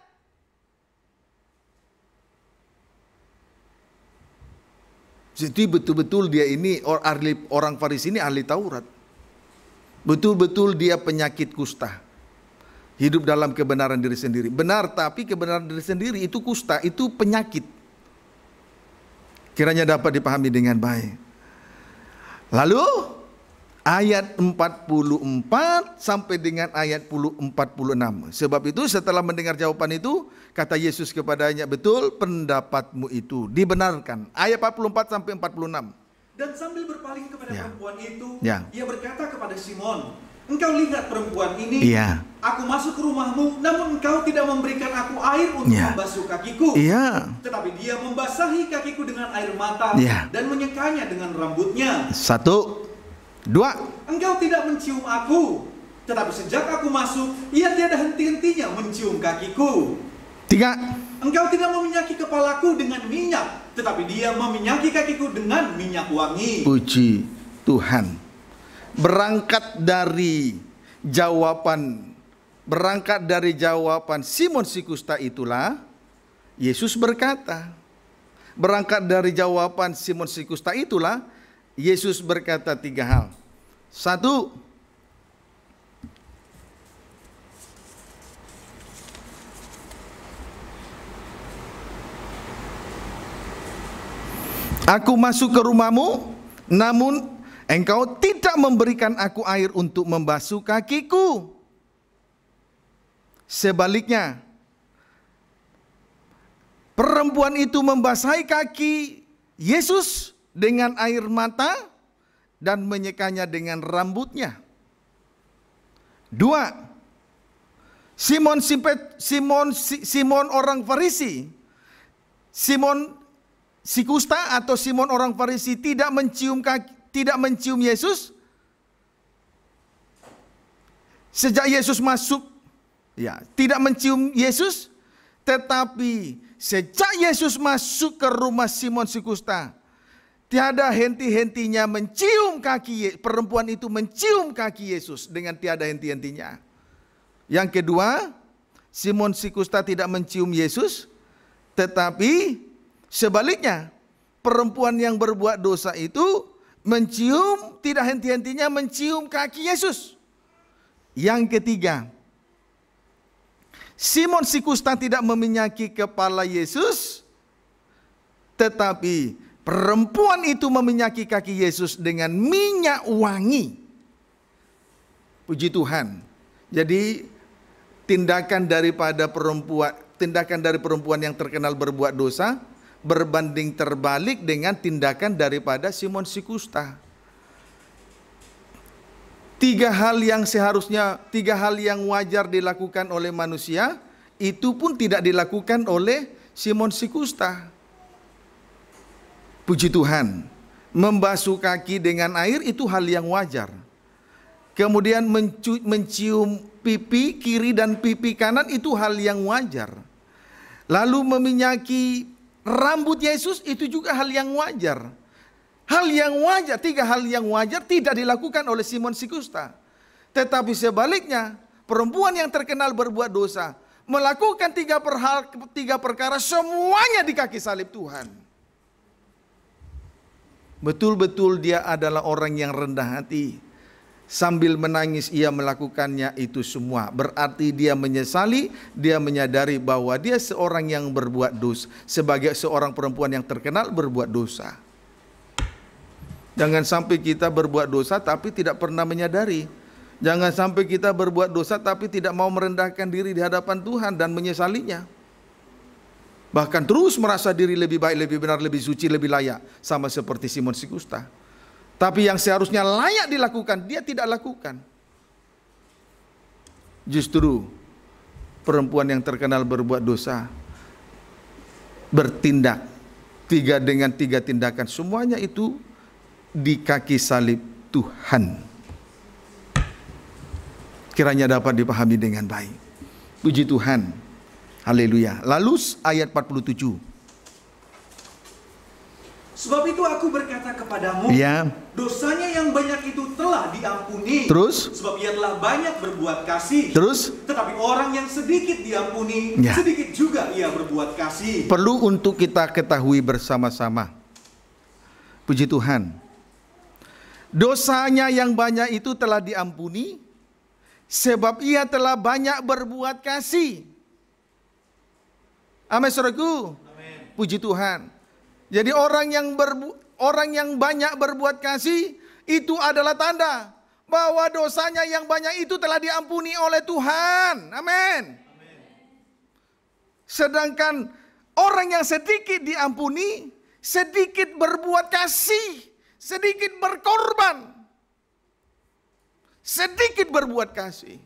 Jadi betul-betul dia ini orang Faris ini ahli Taurat. Betul-betul dia penyakit kusta. Hidup dalam kebenaran diri sendiri. Benar tapi kebenaran diri sendiri itu kusta, itu penyakit. Kiranya dapat dipahami dengan baik. Lalu ayat 44 sampai dengan ayat 46. Sebab itu setelah mendengar jawaban itu, kata Yesus kepadanya, "Betul pendapatmu itu dibenarkan." Ayat 44 sampai 46. Dan sambil berpaling kepada ya. perempuan itu, ya. ia berkata kepada Simon, engkau lihat perempuan ini, iya. aku masuk ke rumahmu, namun engkau tidak memberikan aku air untuk iya. membasuh kakiku. Iya. Tetapi dia membasahi kakiku dengan air mata iya. dan menyekanya dengan rambutnya. Satu, dua. Engkau tidak mencium aku, tetapi sejak aku masuk, ia tiada henti-hentinya mencium kakiku. Tiga. Engkau tidak meminyaki kepalaku dengan minyak, tetapi dia meminyaki kakiku dengan minyak wangi. Puji Tuhan berangkat dari jawaban berangkat dari jawaban Simon Sikusta itulah Yesus berkata berangkat dari jawaban Simon Sikusta itulah Yesus berkata tiga hal satu Aku masuk ke rumahmu, namun Engkau tidak memberikan aku air untuk membasuh kakiku. Sebaliknya, perempuan itu membasahi kaki Yesus dengan air mata dan menyekanya dengan rambutnya. Dua, Simon Simon Simon orang Farisi, Simon Sikusta atau Simon orang Farisi tidak mencium kaki, tidak mencium Yesus, sejak Yesus masuk, ya tidak mencium Yesus, tetapi sejak Yesus masuk ke rumah Simon Sikusta tiada henti-hentinya mencium kaki perempuan itu mencium kaki Yesus dengan tiada henti-hentinya. Yang kedua, Simon Sikusta tidak mencium Yesus, tetapi sebaliknya perempuan yang berbuat dosa itu mencium tidak henti-hentinya mencium kaki Yesus. Yang ketiga, Simon si tidak meminyaki kepala Yesus, tetapi perempuan itu meminyaki kaki Yesus dengan minyak wangi. Puji Tuhan. Jadi tindakan daripada perempuan, tindakan dari perempuan yang terkenal berbuat dosa berbanding terbalik dengan tindakan daripada Simon Sikusta. Tiga hal yang seharusnya, tiga hal yang wajar dilakukan oleh manusia, itu pun tidak dilakukan oleh Simon Sikusta. Puji Tuhan, membasuh kaki dengan air itu hal yang wajar. Kemudian mencium pipi kiri dan pipi kanan itu hal yang wajar. Lalu meminyaki rambut Yesus itu juga hal yang wajar. Hal yang wajar, tiga hal yang wajar tidak dilakukan oleh Simon Sikusta. Tetapi sebaliknya, perempuan yang terkenal berbuat dosa, melakukan tiga, perhal, tiga perkara semuanya di kaki salib Tuhan. Betul-betul dia adalah orang yang rendah hati. Sambil menangis ia melakukannya itu semua. Berarti dia menyesali, dia menyadari bahwa dia seorang yang berbuat dosa. Sebagai seorang perempuan yang terkenal berbuat dosa. Jangan sampai kita berbuat dosa tapi tidak pernah menyadari. Jangan sampai kita berbuat dosa tapi tidak mau merendahkan diri di hadapan Tuhan dan menyesalinya. Bahkan terus merasa diri lebih baik, lebih benar, lebih suci, lebih layak. Sama seperti Simon Sikusta. Tapi yang seharusnya layak dilakukan, dia tidak lakukan. Justru perempuan yang terkenal berbuat dosa bertindak tiga dengan tiga tindakan semuanya itu di kaki salib Tuhan kiranya dapat dipahami dengan baik puji Tuhan haleluya lalu ayat 47 Sebab itu aku berkata kepadamu, ya. dosanya yang banyak itu telah diampuni. Terus? Sebab ia telah banyak berbuat kasih. Terus? Tetapi orang yang sedikit diampuni, ya. sedikit juga ia berbuat kasih. Perlu untuk kita ketahui bersama-sama. Puji Tuhan. Dosanya yang banyak itu telah diampuni, sebab ia telah banyak berbuat kasih. Amin, saudaraku. Puji Tuhan jadi orang yang berbu orang yang banyak berbuat kasih itu adalah tanda bahwa dosanya yang banyak itu telah diampuni oleh Tuhan. Amin. Sedangkan orang yang sedikit diampuni, sedikit berbuat kasih, sedikit berkorban, sedikit berbuat kasih.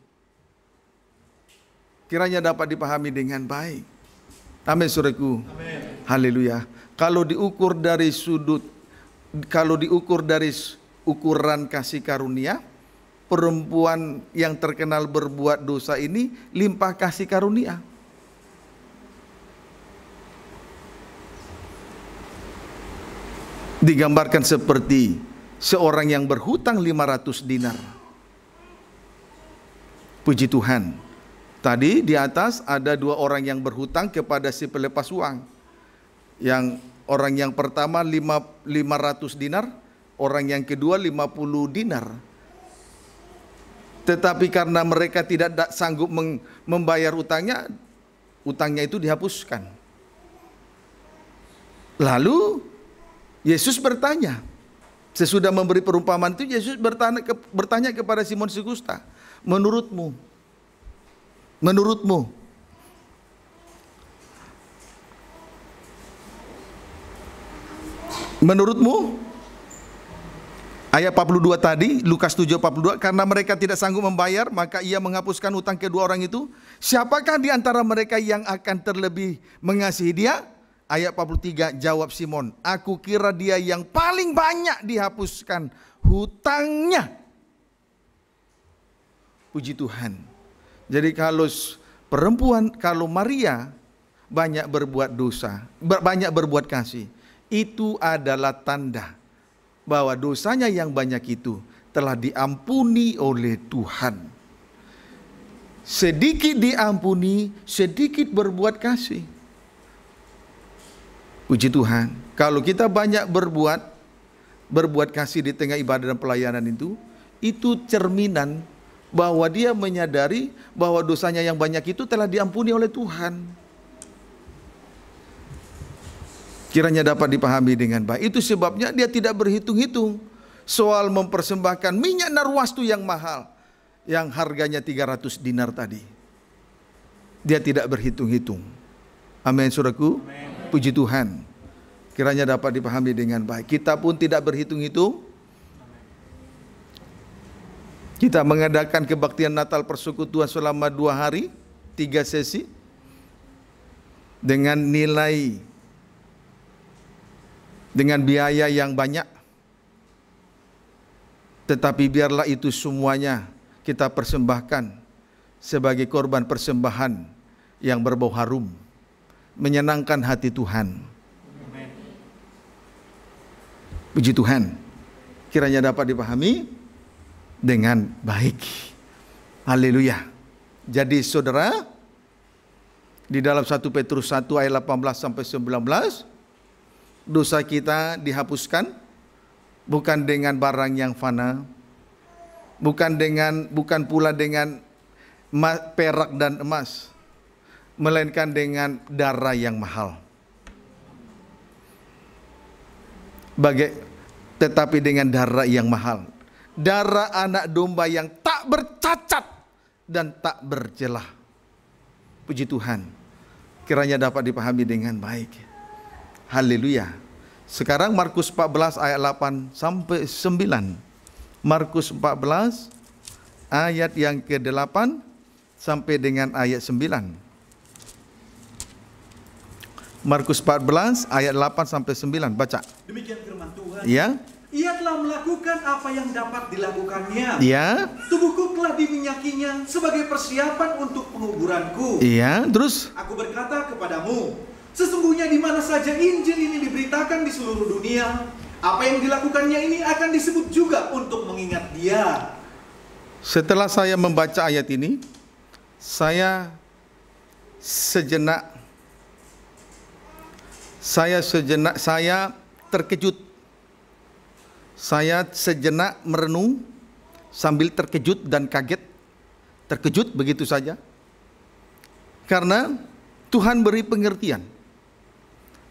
Kiranya dapat dipahami dengan baik. Amin, sureku. Amin. Haleluya. Kalau diukur dari sudut kalau diukur dari ukuran kasih karunia, perempuan yang terkenal berbuat dosa ini limpah kasih karunia. Digambarkan seperti seorang yang berhutang 500 dinar. Puji Tuhan. Tadi di atas ada dua orang yang berhutang kepada si pelepas uang. Yang orang yang pertama 500 dinar, orang yang kedua 50 dinar. Tetapi karena mereka tidak sanggup membayar utangnya, utangnya itu dihapuskan. Lalu Yesus bertanya, sesudah memberi perumpamaan itu Yesus bertanya, bertanya kepada Simon Segusta, menurutmu, menurutmu Menurutmu ayat 42 tadi Lukas 7 karena mereka tidak sanggup membayar maka ia menghapuskan utang kedua orang itu siapakah di antara mereka yang akan terlebih mengasihi dia ayat 43 jawab Simon aku kira dia yang paling banyak dihapuskan hutangnya puji Tuhan jadi kalau perempuan kalau Maria banyak berbuat dosa banyak berbuat kasih itu adalah tanda bahwa dosanya yang banyak itu telah diampuni oleh Tuhan. Sedikit diampuni, sedikit berbuat kasih. Puji Tuhan, kalau kita banyak berbuat, berbuat kasih di tengah ibadah dan pelayanan itu, itu cerminan bahwa dia menyadari bahwa dosanya yang banyak itu telah diampuni oleh Tuhan. Kiranya dapat dipahami dengan baik. Itu sebabnya dia tidak berhitung-hitung soal mempersembahkan minyak narwastu yang mahal yang harganya 300 dinar tadi. Dia tidak berhitung-hitung. Amin suraku. Amen. Puji Tuhan. Kiranya dapat dipahami dengan baik. Kita pun tidak berhitung-hitung. Kita mengadakan kebaktian Natal persekutuan selama dua hari, tiga sesi. Dengan nilai dengan biaya yang banyak. Tetapi biarlah itu semuanya kita persembahkan sebagai korban persembahan yang berbau harum, menyenangkan hati Tuhan. Puji Tuhan, kiranya dapat dipahami dengan baik. Haleluya. Jadi saudara, di dalam 1 Petrus 1 ayat 18 sampai 19, dosa kita dihapuskan bukan dengan barang yang fana, bukan dengan bukan pula dengan perak dan emas, melainkan dengan darah yang mahal. Bagai tetapi dengan darah yang mahal. Darah anak domba yang tak bercacat dan tak bercelah. Puji Tuhan. Kiranya dapat dipahami dengan baik. Haleluya. Sekarang Markus 14 ayat 8 sampai 9. Markus 14 ayat yang ke-8 sampai dengan ayat 9. Markus 14 ayat 8 sampai 9 baca. Demikian firman Tuhan. Ya. Ia telah melakukan apa yang dapat dilakukannya. Ya. Tubuhku telah diminyakinya sebagai persiapan untuk penguburanku. Iya, terus aku berkata kepadamu, Sesungguhnya di mana saja Injil ini diberitakan di seluruh dunia, apa yang dilakukannya ini akan disebut juga untuk mengingat dia. Setelah saya membaca ayat ini, saya sejenak saya sejenak saya terkejut. Saya sejenak merenung sambil terkejut dan kaget. Terkejut begitu saja. Karena Tuhan beri pengertian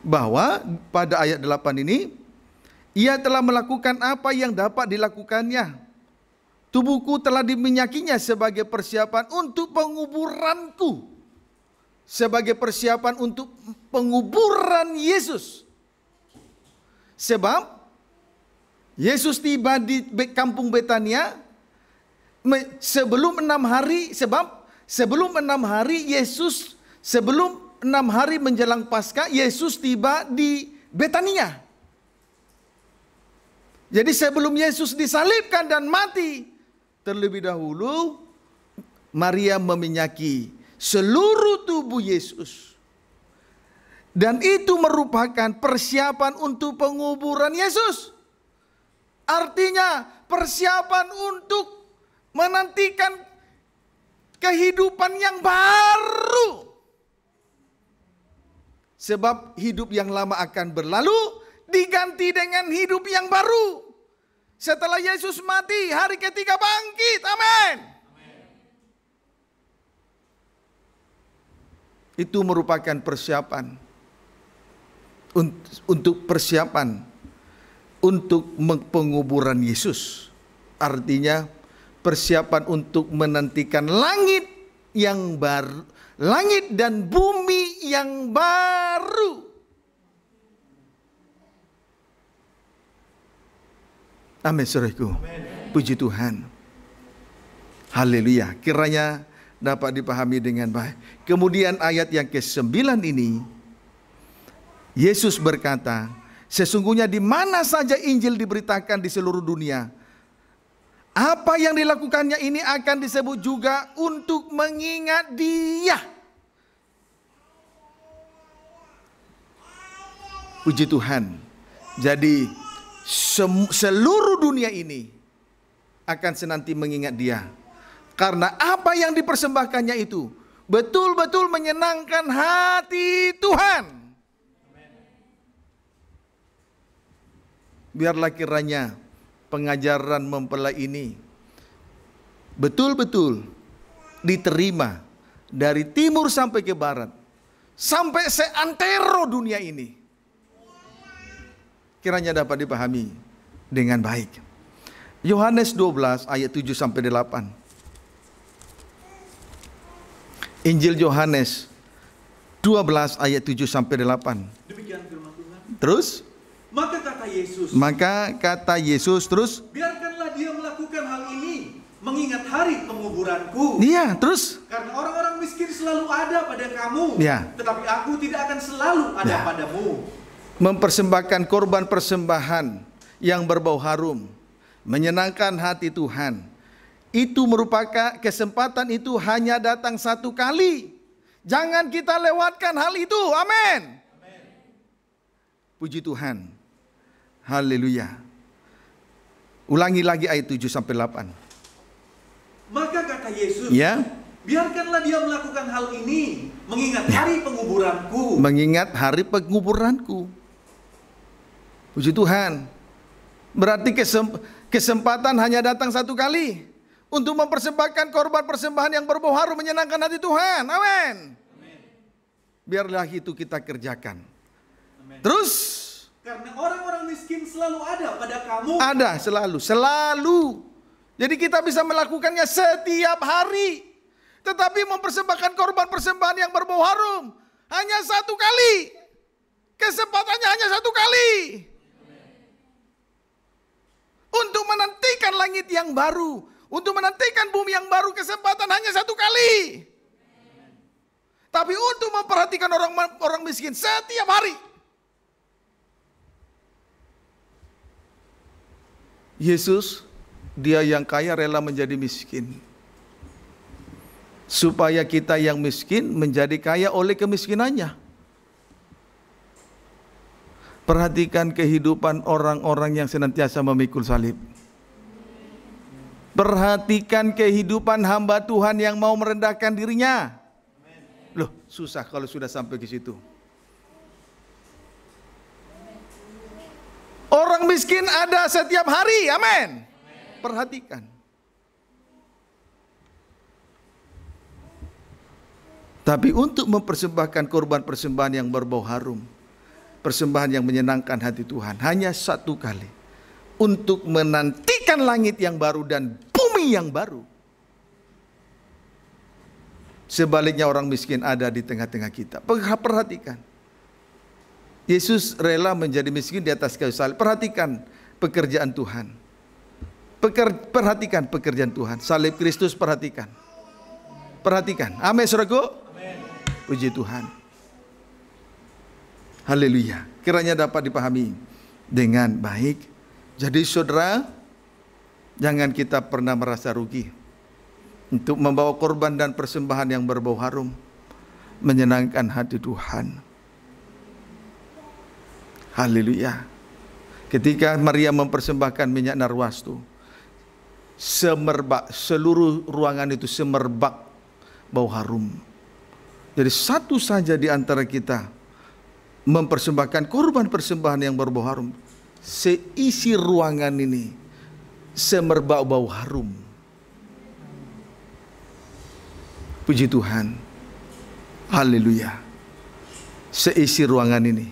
bahwa pada ayat 8 ini ia telah melakukan apa yang dapat dilakukannya. Tubuhku telah diminyakinya sebagai persiapan untuk penguburanku. Sebagai persiapan untuk penguburan Yesus. Sebab Yesus tiba di kampung Betania sebelum enam hari. Sebab sebelum enam hari Yesus sebelum enam hari menjelang paskah, Yesus tiba di Betania. Jadi sebelum Yesus disalibkan dan mati, terlebih dahulu Maria meminyaki seluruh tubuh Yesus. Dan itu merupakan persiapan untuk penguburan Yesus. Artinya persiapan untuk menantikan kehidupan yang baru. Sebab hidup yang lama akan berlalu diganti dengan hidup yang baru. Setelah Yesus mati, hari ketiga bangkit. Amin. Itu merupakan persiapan untuk persiapan untuk penguburan Yesus. Artinya persiapan untuk menantikan langit yang baru, langit dan bumi yang baru. Amin saudaraku. Puji Tuhan. Haleluya. Kiranya dapat dipahami dengan baik. Kemudian ayat yang ke-9 ini Yesus berkata, sesungguhnya di mana saja Injil diberitakan di seluruh dunia, apa yang dilakukannya ini akan disebut juga untuk mengingat Dia. Puji Tuhan. Jadi seluruh dunia ini akan senanti mengingat dia. Karena apa yang dipersembahkannya itu betul-betul menyenangkan hati Tuhan. Biarlah kiranya pengajaran mempelai ini betul-betul diterima dari timur sampai ke barat, sampai seantero dunia ini kiranya dapat dipahami dengan baik. Yohanes 12 ayat 7 sampai 8. Injil Yohanes 12 ayat 7 sampai 8. Demikian firman Tuhan. Terus? Maka kata Yesus. Maka kata Yesus terus. Biarkanlah dia melakukan hal ini mengingat hari penguburanku. Iya, terus? Karena orang-orang miskin selalu ada pada kamu. Iya. Tetapi aku tidak akan selalu ada ya. padamu mempersembahkan korban persembahan yang berbau harum, menyenangkan hati Tuhan. Itu merupakan kesempatan itu hanya datang satu kali. Jangan kita lewatkan hal itu. Amin. Puji Tuhan. Haleluya. Ulangi lagi ayat 7 sampai 8. Maka kata Yesus, ya? biarkanlah dia melakukan hal ini mengingat ya. hari penguburanku. Mengingat hari penguburanku. Puji Tuhan. Berarti kesempatan hanya datang satu kali untuk mempersembahkan korban persembahan yang berbau harum menyenangkan hati Tuhan. Amin. Biarlah itu kita kerjakan. Amen. Terus karena orang-orang miskin selalu ada pada kamu. Ada selalu, selalu. Jadi kita bisa melakukannya setiap hari. Tetapi mempersembahkan korban persembahan yang berbau harum hanya satu kali. Kesempatannya hanya satu kali untuk menantikan langit yang baru, untuk menantikan bumi yang baru kesempatan hanya satu kali. Tapi untuk memperhatikan orang orang miskin setiap hari. Yesus dia yang kaya rela menjadi miskin. Supaya kita yang miskin menjadi kaya oleh kemiskinannya. Perhatikan kehidupan orang-orang yang senantiasa memikul salib. Perhatikan kehidupan hamba Tuhan yang mau merendahkan dirinya. Loh, susah kalau sudah sampai ke situ. Orang miskin ada setiap hari, amin. Perhatikan. Tapi untuk mempersembahkan korban persembahan yang berbau harum, persembahan yang menyenangkan hati Tuhan hanya satu kali untuk menantikan langit yang baru dan bumi yang baru. Sebaliknya orang miskin ada di tengah-tengah kita. Perhatikan. Yesus rela menjadi miskin di atas kayu salib. Perhatikan pekerjaan Tuhan. Peker, perhatikan pekerjaan Tuhan. Salib Kristus perhatikan. Perhatikan. Amin saudaraku. Puji Tuhan. Haleluya. Kiranya dapat dipahami dengan baik. Jadi saudara, jangan kita pernah merasa rugi untuk membawa korban dan persembahan yang berbau harum menyenangkan hati Tuhan. Haleluya. Ketika Maria mempersembahkan minyak narwastu, semerbak seluruh ruangan itu semerbak bau harum. Jadi satu saja di antara kita mempersembahkan korban persembahan yang berbau harum. Seisi ruangan ini semerbak bau harum. Puji Tuhan. Haleluya. Seisi ruangan ini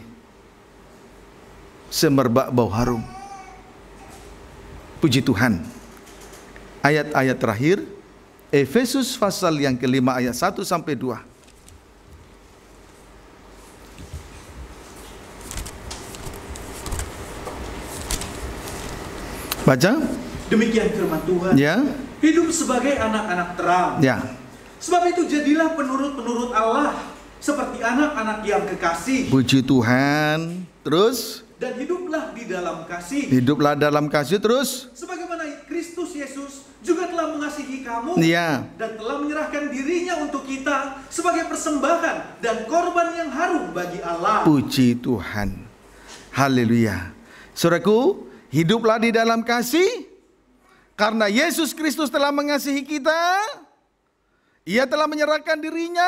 semerbak bau harum. Puji Tuhan. Ayat-ayat terakhir Efesus pasal yang kelima ayat 1 sampai 2. Baca. Demikian firman Tuhan. Ya. Hidup sebagai anak-anak terang. Ya. Sebab itu jadilah penurut-penurut Allah seperti anak-anak yang kekasih. Puji Tuhan. Terus dan hiduplah di dalam kasih. Hiduplah dalam kasih terus. Sebagaimana Kristus Yesus juga telah mengasihi kamu ya. dan telah menyerahkan dirinya untuk kita sebagai persembahan dan korban yang harum bagi Allah. Puji Tuhan. Haleluya. Suraku, Hiduplah di dalam kasih. Karena Yesus Kristus telah mengasihi kita. Ia telah menyerahkan dirinya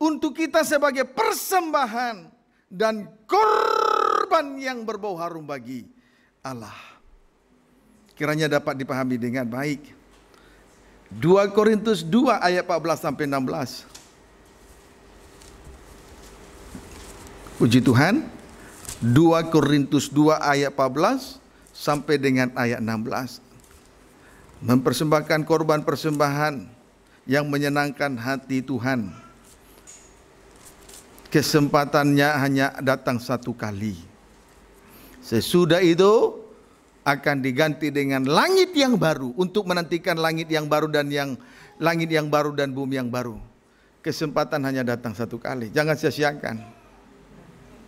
untuk kita sebagai persembahan dan korban yang berbau harum bagi Allah. Kiranya dapat dipahami dengan baik. 2 Korintus 2 ayat 14 sampai 16. Puji Tuhan. 2 Korintus 2 ayat 14 sampai dengan ayat 16. Mempersembahkan korban persembahan yang menyenangkan hati Tuhan. Kesempatannya hanya datang satu kali. Sesudah itu akan diganti dengan langit yang baru untuk menantikan langit yang baru dan yang langit yang baru dan bumi yang baru. Kesempatan hanya datang satu kali. Jangan sia-siakan.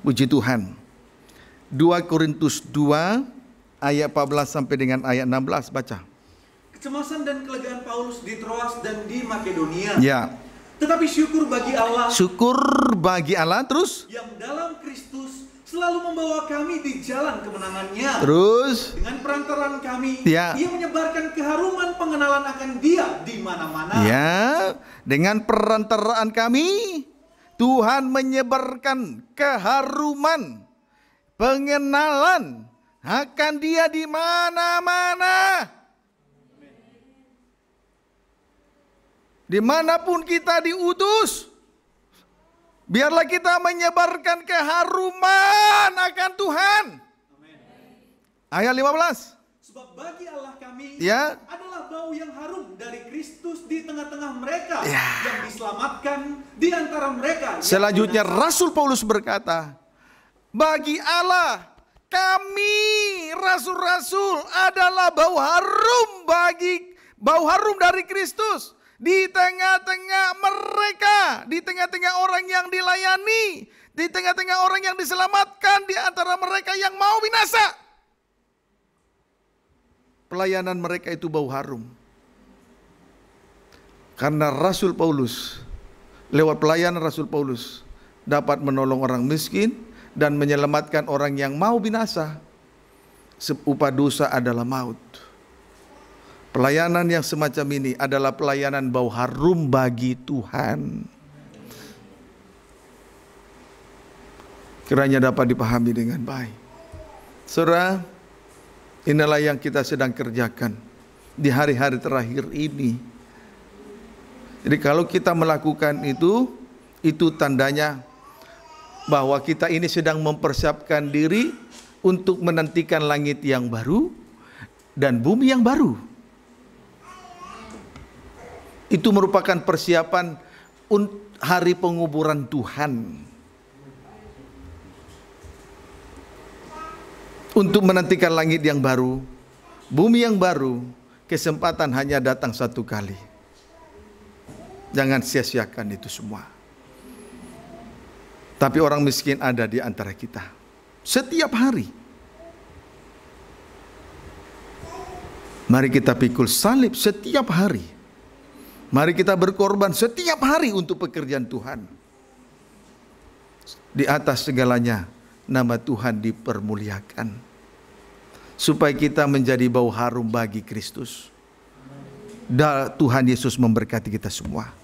Puji Tuhan. 2 Korintus 2 ayat 14 sampai dengan ayat 16 baca. Kecemasan dan kelegaan Paulus di Troas dan di Makedonia. Ya. Tetapi syukur bagi Allah. Syukur bagi Allah terus yang dalam Kristus selalu membawa kami di jalan kemenangannya. Terus dengan perantaran kami, ya. ia menyebarkan keharuman pengenalan akan Dia di mana-mana. Ya, dengan perantaraan kami Tuhan menyebarkan keharuman pengenalan akan dia di mana-mana. Dimanapun kita diutus, biarlah kita menyebarkan keharuman akan Tuhan. Ayat 15. Sebab bagi Allah kami ya. adalah bau yang harum dari Kristus di tengah-tengah mereka ya. yang diselamatkan di antara mereka. Selanjutnya Rasul Paulus berkata, bagi Allah, kami rasul-rasul adalah bau harum bagi bau harum dari Kristus di tengah-tengah mereka, di tengah-tengah orang yang dilayani, di tengah-tengah orang yang diselamatkan, di antara mereka yang mau binasa. Pelayanan mereka itu bau harum. Karena Rasul Paulus, lewat pelayanan Rasul Paulus, dapat menolong orang miskin, dan menyelamatkan orang yang mau binasa. Upah dosa adalah maut. Pelayanan yang semacam ini adalah pelayanan bau harum bagi Tuhan. Kiranya dapat dipahami dengan baik. Saudara, inilah yang kita sedang kerjakan di hari-hari terakhir ini. Jadi kalau kita melakukan itu, itu tandanya bahwa kita ini sedang mempersiapkan diri untuk menantikan langit yang baru dan bumi yang baru. Itu merupakan persiapan hari penguburan Tuhan. Untuk menantikan langit yang baru, bumi yang baru, kesempatan hanya datang satu kali. Jangan sia-siakan itu semua. Tapi orang miskin ada di antara kita. Setiap hari. Mari kita pikul salib setiap hari. Mari kita berkorban setiap hari untuk pekerjaan Tuhan. Di atas segalanya nama Tuhan dipermuliakan. Supaya kita menjadi bau harum bagi Kristus. Dan Tuhan Yesus memberkati kita semua.